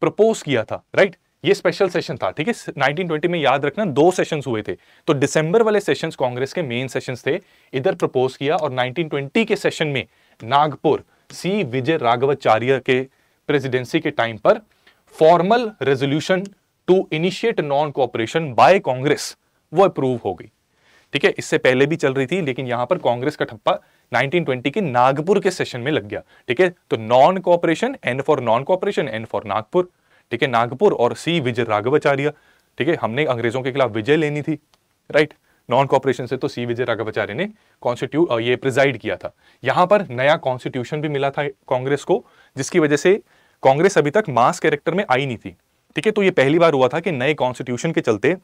प्रपोज किया था राइट ये स्पेशल सेशन था ठीक है 1920 में याद रखना दो सेशंस हुए थे तो दिसंबर वाले सेशंस कांग्रेस के मेन सेशंस थे इधर प्रपोज किया और 1920 के सेशन में नागपुर सी विजय राघवाचार्य के प्रेसिडेंसी के टाइम पर formal resolution to initiate non cooperation by Congress वो अप्रूव हो गई ठीक है इससे पहले भी चल रही थी लेकिन यहां पर कांग्रेस का ठप्पा 1920 के नागपुर के सेशन में लग गया ठीक है तो non cooperation N for non cooperation N for Nagpur ठीक है नागपुर और सी विजय राघवाचार्य ठीक है हमने अंग्रेजों के खिलाफ विजय लेनी थी राइट नॉन कॉपरेशन से तो सी विजय राघवाचार्य ने कॉन्स्टिट्यूट ये प्रिजाइड किया था यहां पर नया कॉन्स्टिट्यूशन भी मिला था कांग्रेस को जिसकी वजह से कांग्रेस अभी तक मास कैरेक्टर में आई नहीं थी ठीक है तो ये पहली बार हुआ था कि नए कॉन्स्टिट्यूशन के चलते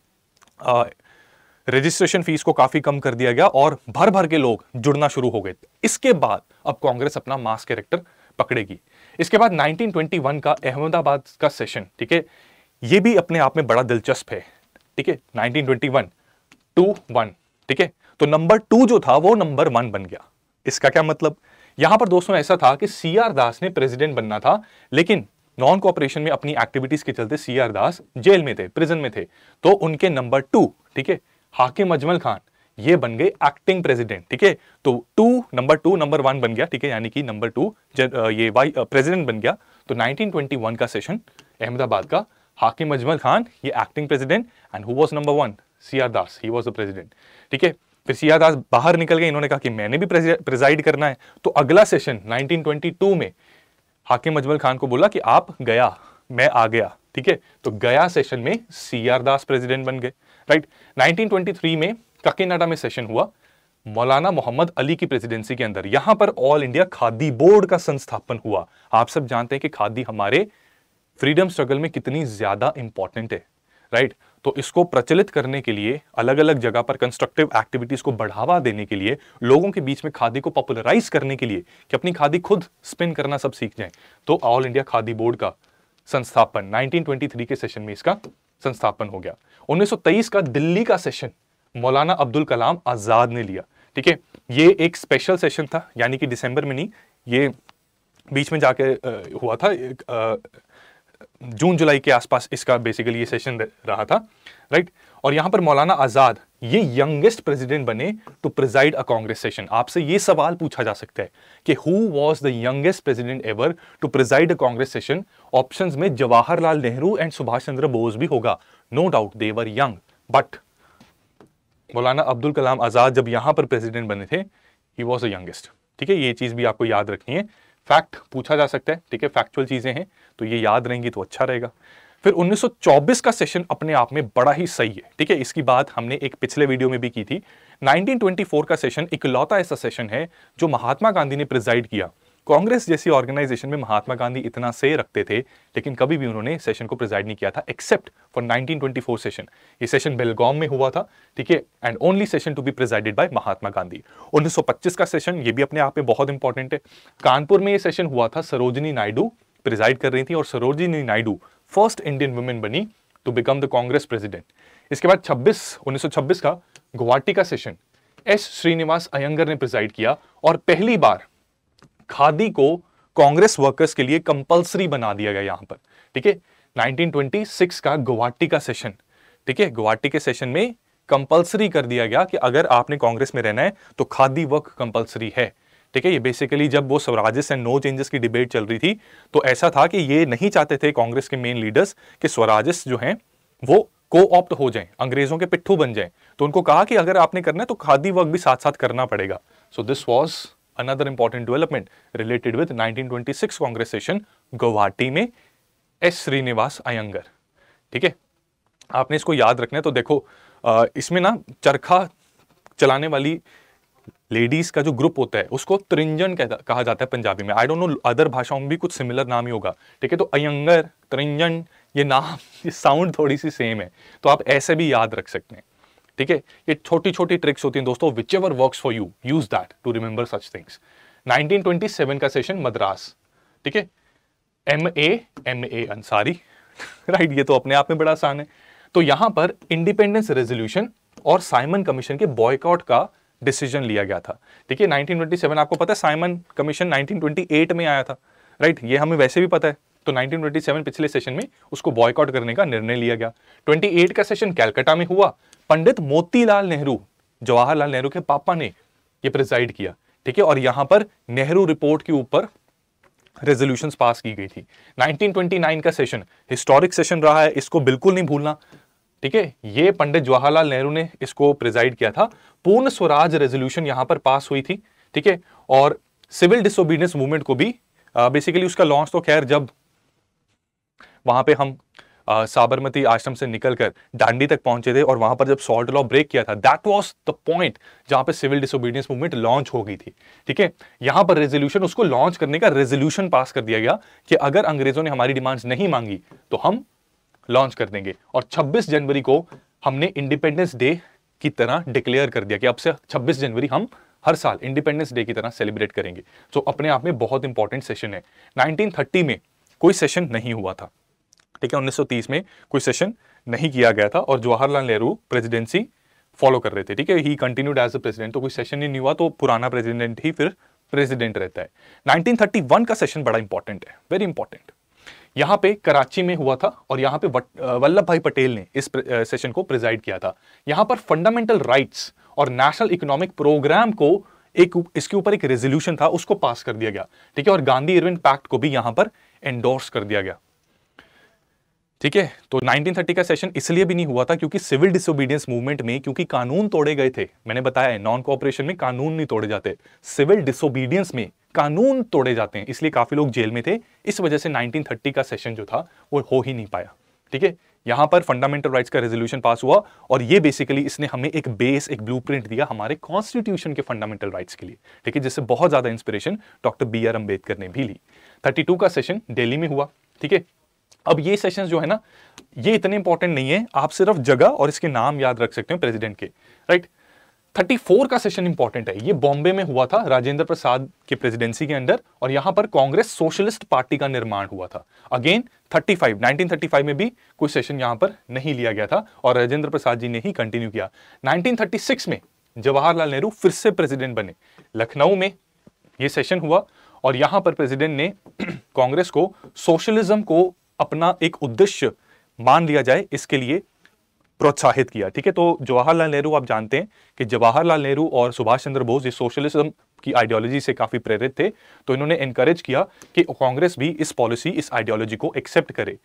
रजिस्ट्रेशन फीस को काफी कम कर दिया गया और भर भर के लोग जुड़ना शुरू हो गए इसके बाद अब कांग्रेस अपना मास कैरेक्टर पकड़ेगी इसके बाद 1921 का अहमदाबाद का सेशन ठीक है ये भी अपने आप में बड़ा दिलचस्प है ठीक है 1921 टू वन ठीक है तो नंबर टू जो था वो नंबर वन बन गया इसका क्या मतलब यहां पर दोस्तों ऐसा था कि सी आर दास ने प्रेसिडेंट बनना था लेकिन नॉन कॉपरेशन में अपनी एक्टिविटीज के चलते सी आर दास जेल में थे प्रिजन में थे तो उनके नंबर टू ठीक है हाकिम अजमल खान ये बन गए एक्टिंग प्रेसिडेंट ठीक है तो two number two number one बन गया ठीक है यानी कि नंबर टू ये वाई प्रेसिडेंट बन गया तो 1921 का सेशन अहमदाबाद का हाकिम अजमल खान ये acting president and who was number one C R Das ही वाज द प्रेसिडेंट ठीक है फिर सिया दास बाहर निकल गए इन्होंने कहा कि मैंने भी प्रिजाइड करना है तो अगला सेशन 1922 में हाकिम अजमल खान को बोला कि आप गया मैं आ गया ठीक है तो गया सेशन में सी आर दास प्रेसिडेंट बन गए राइट 1923 में काकीनाडा में सेशन हुआ मौलाना मोहम्मद अली की प्रेसिडेंसी के अंदर यहां पर ऑल इंडिया खादी बोर्ड का संस्थापन हुआ आप सब जानते हैं कि खादी हमारे फ्रीडम स्ट्रगल में कितनी ज्यादा इंपॉर्टेंट है राइट right? तो इसको प्रचलित करने के लिए अलग अलग जगह पर कंस्ट्रक्टिव एक्टिविटीज़ को बढ़ावा देने के लिए लोगों के बीच में खादी को पॉपुलराइज करने के लिए कि अपनी खादी खुद स्पिन करना सब सीख जाए तो ऑल इंडिया खादी बोर्ड का संस्थापन नाइनटीन के सेशन में इसका संस्थापन हो गया उन्नीस का दिल्ली का सेशन मौलाना अब्दुल कलाम आज़ाद ने लिया ठीक है ये एक स्पेशल सेशन था यानी कि दिसंबर में नहीं ये बीच में जाके आ, हुआ था एक, आ, जून जुलाई के आसपास इसका बेसिकली ये सेशन रहा था राइट और यहां पर मौलाना आज़ाद ये यंगेस्ट प्रेसिडेंट बने to preside a Congress session आपसे ये सवाल पूछा जा सकता है कि who was the youngest president ever to preside a Congress session options में जवाहरलाल नेहरू एंड सुभाष चंद्र बोस भी होगा no doubt they were young but Maulana Abdul कलाम आज़ाद जब यहां पर प्रेसिडेंट बने थे ही वॉज द यंगेस्ट ठीक है ये चीज़ भी आपको याद रखनी है फैक्ट पूछा जा सकता है ठीक है फैक्चुअल चीज़ें हैं तो ये याद रहेंगी तो अच्छा रहेगा फिर 1924 का सेशन अपने आप में बड़ा ही सही है ठीक है इसकी बात हमने एक पिछले वीडियो में भी की थी 1924 का सेशन इकलौता ऐसा सेशन है जो महात्मा गांधी ने प्रिजाइड किया कांग्रेस जैसी ऑर्गेनाइजेशन में महात्मा गांधी इतना से रखते थे लेकिन कभी भी उन्होंने सेशन को प्रिजाइड नहीं किया था एक्सेप्ट फॉर 1924 सेशन ये सेशन बेलगाम में हुआ था ठीक है and only session to be presided by Mahatma Gandhi 1925 का सेशन ये भी अपने आप में बहुत इंपॉर्टेंट है कानपुर में ये सेशन हुआ था सरोजनी नायडू प्रिजाइड कर रही थी और Sarojini Naidu first Indian women बनी to become the Congress president इसके बाद 26 1926 का गुवाहाटी का सेशन एस श्रीनिवास अयंगर ने प्रिजाइड किया और पहली बार खादी को कांग्रेस वर्कर्स के लिए कंपलसरी बना दिया गया यहां पर ठीक है 1926 का गुवाहाटी का सेशन ठीक है गुवाहाटी के सेशन में कंपलसरी कर दिया गया कि अगर आपने कांग्रेस में रहना है तो खादी वर्क कंपलसरी है ठीक है ये बेसिकली जब वो स्वराजेस एंड नो चेंजेस की डिबेट चल रही थी तो ऐसा था कि ये नहीं चाहते थे कांग्रेस के मेन लीडर्स कि स्वराजेस जो हैं वो को ऑप्ट हो जाएं अंग्रेजों के पिट्ठू बन जाएं तो उनको कहा कि अगर आपने करना है तो खादी वर्क भी साथ साथ करना पड़ेगा so this was another important development related with 1926 Congress session Guwahati में एस श्रीनिवास अयंगर ठीक है आपने इसको याद रखना है तो देखो इसमें ना चरखा चलाने वाली लेडीज का जो ग्रुप होता है उसको त्रिंजन कहा जाता है पंजाबी में आई डोंट नो अदर भाषाओं में भी कुछ सिमिलर नाम ही होगा ठीक है तो अयंगर त्रिंजन ये नाम ये साउंड थोड़ी सी सेम है तो आप ऐसे भी याद रख सकते हैं ठीक है ये छोटी छोटी ट्रिक्स होती हैं दोस्तों which ever work for you use that to remember such things 1927 का सेशन मद्रास ठीक है M A M A Ansari right ये तो अपने आप में बड़ा आसान है तो यहां पर इंडिपेंडेंस रेजोल्यूशन और साइमन कमीशन के बॉयकॉट का डिसीजन लिया गया था ठीक है 1927 आपको पता है साइमन कमीशन 1928 में आया था राइट ये हमें वैसे भी पता है तो 1927 पिछले सेशन में उसको बॉयकॉट करने का निर्णय लिया गया 28 का सेशन कैलकाटा में हुआ पंडित मोतीलाल नेहरू जवाहरलाल नेहरू के पापा ने ये प्रिजाइड किया ठीक है और यहां पर नेहरू रिपोर्ट के ऊपर रेजोल्यूशन पास की गई थी 1929 का सेशन हिस्टोरिक सेशन रहा है इसको बिल्कुल नहीं भूलना ठीक है ये पंडित जवाहरलाल नेहरू ने इसको प्रिजाइड किया था पूर्ण स्वराज रेजोल्यूशन यहां पर पास हुई थी ठीक है और सिविल डिसोबीडियंस मूवमेंट को भी बेसिकली उसका लॉन्च तो खैर जब वहाँ पे हम आ, साबरमती आश्रम से निकलकर डांडी तक पहुंचे थे और वहां पर जब सॉल्ट लॉ ब्रेक किया था दैट वाज द पॉइंट जहां पे सिविल डिसोबीडियंस मूवमेंट लॉन्च हो गई थी ठीक है यहां पर रेजोल्यूशन उसको लॉन्च करने का रेजोल्यूशन पास कर दिया गया कि अगर अंग्रेजों ने हमारी डिमांड्स नहीं मांगी तो हम लॉन्च कर देंगे और छब्बीस जनवरी को हमने इंडिपेंडेंस डे की तरह डिक्लेयर कर दिया कि अब से छब्बीस जनवरी हम हर साल इंडिपेंडेंस डे की तरह सेलिब्रेट करेंगे तो अपने आप में बहुत इंपॉर्टेंट सेशन है नाइनटीन में कोई सेशन नहीं हुआ था ठीक है 1930 में कोई सेशन नहीं किया गया था और जवाहरलाल नेहरू प्रेसिडेंसी फॉलो कर रहे थे ठीक है he continued as a president तो कोई सेशन ही नहीं हुआ तो पुराना प्रेसिडेंट ही फिर प्रेसिडेंट रहता है 1931 का सेशन बड़ा इंपॉर्टेंट है वेरी इंपॉर्टेंट यहाँ पे कराची में हुआ था और यहाँ पे वल्लभ भाई पटेल ने इस सेशन को प्रिजाइड किया था यहाँ पर फंडामेंटल राइट्स और नेशनल इकोनॉमिक प्रोग्राम को एक इसके ऊपर एक रेजोल्यूशन था उसको पास कर दिया गया ठीक है और गांधी इरविन पैक्ट को भी यहाँ पर एंडोर्स कर दिया गया ठीक है तो 1930 का सेशन इसलिए भी नहीं हुआ था क्योंकि सिविल डिसोबीडियंस मूवमेंट में क्योंकि कानून तोड़े गए थे मैंने बताया नॉन कोऑपरेशन में कानून नहीं तोड़े जाते सिविल डिसोबीडियंस में कानून तोड़े जाते हैं इसलिए काफी लोग जेल में थे इस वजह से 1930 का सेशन जो था वो हो ही नहीं पाया ठीक है यहां पर फंडामेंटल राइट्स का रेजोल्यूशन पास हुआ और ये बेसिकली इसने हमें एक बेस एक ब्लूप्रिंट दिया हमारे कॉन्स्टिट्यूशन के फंडामेंटल राइट्स के लिए ठीक है जिससे बहुत ज्यादा inspiration doctor B R Ambedkar ने भी ली 32 का सेशन दिल्ली में हुआ ठीक है अब ये सेशंस जो है ना ये इतने इंपॉर्टेंट नहीं है आप सिर्फ जगह और इसके नाम याद रख सकते हो प्रेसिडेंट के राइट थर्टी फोर का सेशन इंपॉर्टेंट है ये बॉम्बे में हुआ था राजेंद्र प्रसाद के प्रेसिडेंसी के अंडर और यहां पर कांग्रेस सोशलिस्ट पार्टी का निर्माण हुआ था again thirty five nineteen thirty five में भी कोई सेशन यहां पर नहीं लिया गया था और राजेंद्र प्रसाद जी ने ही कंटिन्यू किया नाइनटीन थर्टी सिक्स में जवाहरलाल नेहरू फिर से प्रेसिडेंट बने लखनऊ में ये सेशन हुआ और यहां पर प्रेसिडेंट ने कांग्रेस को सोशलिज्म को अपना एक उद्देश्य मान लिया जाए इसके लिए प्रोत्साहित किया ठीक है तो जवाहरलाल नेहरू आप जानते हैं कि जवाहरलाल नेहरू और सुभाष चंद्र बोस इस सोशलिज्म की आइडियोलॉजी से काफ़ी प्रेरित थे तो इन्होंने इनकरेज किया कि कांग्रेस भी इस पॉलिसी इस आइडियोलॉजी को एक्सेप्ट करे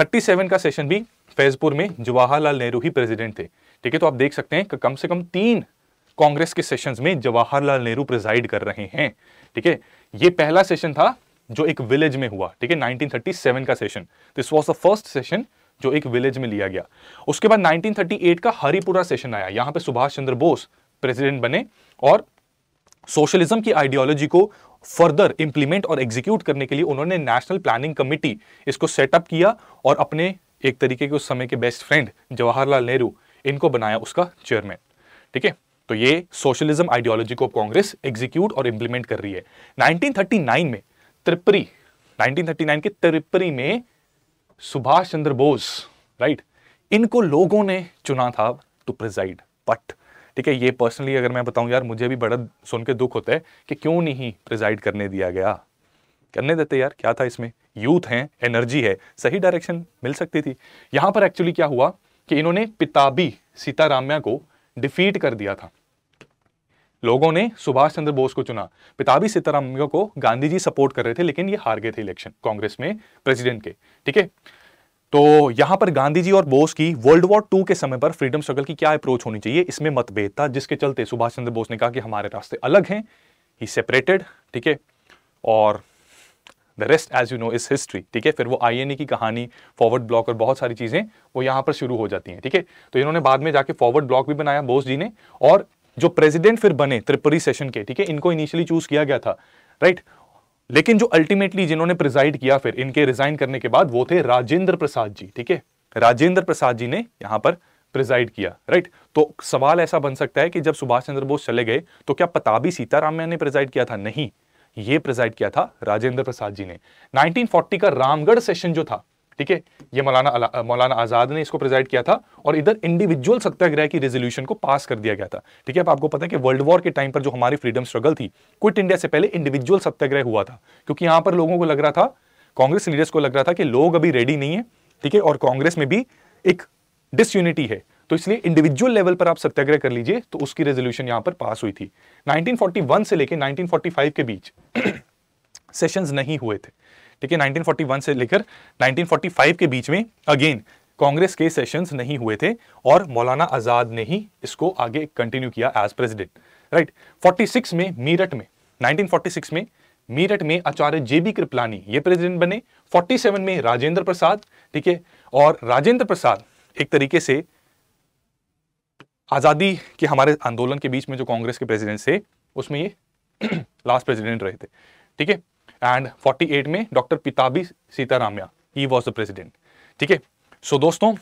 37 का सेशन भी फैजपुर में जवाहरलाल नेहरू ही प्रेसिडेंट थे ठीक है तो आप देख सकते हैं कि कम से कम तीन कांग्रेस के सेशन में जवाहरलाल नेहरू प्रिजाइड कर रहे हैं ठीक है ये पहला सेशन था जो एक विलेज में हुआ ठीक है 1937 का session this was the first session जो एक विलेज में लिया गया उसके बाद 1938 का हरिपुरा सेशन आया यहां पे सुभाष चंद्र बोस प्रेसिडेंट बने और सोशलिज्म की आइडियोलॉजी को फर्दर इंप्लीमेंट और एग्जीक्यूट करने के लिए उन्होंने नेशनल प्लानिंग कमिटी इसको सेटअप किया और अपने एक तरीके के उस समय के बेस्ट फ्रेंड जवाहरलाल नेहरू इनको बनाया उसका चेयरमैन ठीक है तो ये सोशलिज्म आइडियोलॉजी को कांग्रेस एग्जीक्यूट और इंप्लीमेंट कर रही है 1939 में त्रिपरी 1939 के त्रिपरी में सुभाष चंद्र बोस राइट इनको लोगों ने चुना था टू प्रिजाइड बट ठीक है ये पर्सनली अगर मैं बताऊं यार मुझे भी बड़ा सुन के दुख होता है कि क्यों नहीं प्रिजाइड करने दिया गया करने देते यार क्या था इसमें यूथ है एनर्जी है सही डायरेक्शन मिल सकती थी यहां पर एक्चुअली क्या हुआ कि इन्होंने पिताबी सीतारामया को डिफीट कर दिया था लोगों ने सुभाष चंद्र बोस को चुना पिताभी सीताराम को गांधी जी सपोर्ट कर रहे थे लेकिन ये हार गए थे इलेक्शन कांग्रेस में प्रेसिडेंट के ठीक है तो यहां पर गांधी जी और बोस की वर्ल्ड वॉर टू के समय पर फ्रीडम स्ट्रगल की क्या अप्रोच होनी चाहिए इसमें मतभेद था जिसके चलते सुभाष चंद्र बोस ने कहा कि हमारे रास्ते अलग हैं ही सेपरेटेड ठीक है और the rest as you know is history ठीक है फिर वो आई e की कहानी फॉरवर्ड ब्लॉक और बहुत सारी चीज़ें वो यहां पर शुरू हो जाती हैं ठीक है तो इन्होंने बाद में जाके फॉरवर्ड ब्लॉक भी बनाया बोस जी ने और जो प्रेसिडेंट फिर बने त्रिपुरी सेशन के ठीक है इनको इनिशियली चूज किया गया था राइट लेकिन जो अल्टीमेटली जिन्होंने प्रिजाइड किया फिर इनके रिजाइन करने के बाद वो थे राजेंद्र प्रसाद जी ठीक है राजेंद्र प्रसाद जी ने यहां पर प्रिजाइड किया राइट तो सवाल ऐसा बन सकता है कि जब सुभाष चंद्र बोस चले गए तो क्या पताबी सीतारामैया ने प्रिजाइड किया था नहीं ये प्रिजाइड किया था राजेंद्र प्रसाद जी ने 1940 का रामगढ़ सेशन जो था ठीक है ये मौलाना मौलाना आज़ाद ने इसको प्रिजाइड किया था और इधर इंडिविजुअल सत्याग्रह की रेजोल्यूशन को पास कर दिया गया था ठीक है अब आपको पता है कि वर्ल्ड वॉर के टाइम पर जो हमारी फ्रीडम स्ट्रगल थी क्विट इंडिया से पहले इंडिविजुअल सत्याग्रह हुआ था क्योंकि यहां पर लोगों को लग रहा था कांग्रेस लीडर्स को लग रहा था कि लोग अभी रेडी नहीं है ठीक है और कांग्रेस में भी एक डिसयूनिटी है तो इसलिए इंडिविजुअल लेवल पर आप सत्याग्रह कर लीजिए तो उसकी रेजोल्यूशन यहां पर पास हुई थी 1941 से लेकर 1945 के बीच सेशंस नहीं हुए थे ठीक है 1941 से लेकर 1945 के बीच में अगेन कांग्रेस के सेशंस नहीं हुए थे और मौलाना आज़ाद ने ही इसको आगे कंटिन्यू किया एज प्रेसिडेंट राइट 46 में मीरठ में 1946 में मीरठ में आचार्य जे बी कृपलानी ये प्रेसिडेंट बने 47 में राजेंद्र प्रसाद ठीक है और राजेंद्र प्रसाद एक तरीके से आज़ादी के हमारे आंदोलन के बीच में जो कांग्रेस के प्रेसिडेंट थे उसमें ये लास्ट प्रेसिडेंट रहे थे ठीक है एंड 48 में doctor Pattabhi Sitaramayya he was the president ठीक है सो दोस्तों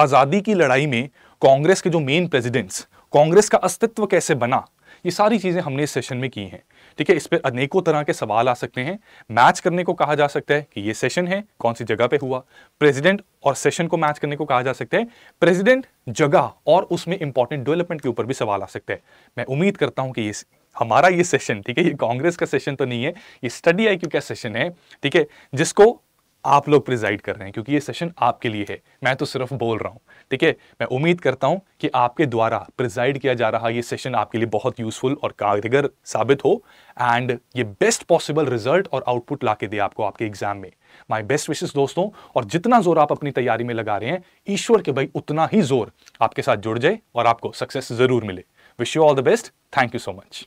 आज़ादी की लड़ाई में कांग्रेस के जो मेन प्रेसिडेंट्स कांग्रेस का अस्तित्व कैसे बना ये सारी चीज़ें हमने इस सेशन में की हैं ठीक है इस पर अनेकों तरह के सवाल आ सकते हैं मैच करने को कहा जा सकता है कि ये सेशन है कौन सी जगह पे हुआ प्रेसिडेंट और सेशन को मैच करने को कहा जा सकता है प्रेसिडेंट जगह और उसमें इंपॉर्टेंट डेवलपमेंट के ऊपर भी सवाल आ सकते हैं मैं उम्मीद करता हूं कि ये हमारा ये सेशन ठीक है ये कांग्रेस का सेशन तो नहीं है ये स्टडी आई का सेशन है ठीक है जिसको आप लोग प्रिजाइड कर रहे हैं क्योंकि ये सेशन आपके लिए है मैं तो सिर्फ बोल रहा हूँ ठीक है मैं उम्मीद करता हूँ कि आपके द्वारा प्रिजाइड किया जा रहा ये सेशन आपके लिए बहुत यूजफुल और कारगर साबित हो एंड ये बेस्ट पॉसिबल रिजल्ट और आउटपुट ला के दे आपको आपके एग्जाम में माई बेस्ट विशेष दोस्तों और जितना जोर आप अपनी तैयारी में लगा रहे हैं ईश्वर के भाई उतना ही जोर आपके साथ जुड़ जाए और आपको सक्सेस जरूर मिले wish you all the best thank you so much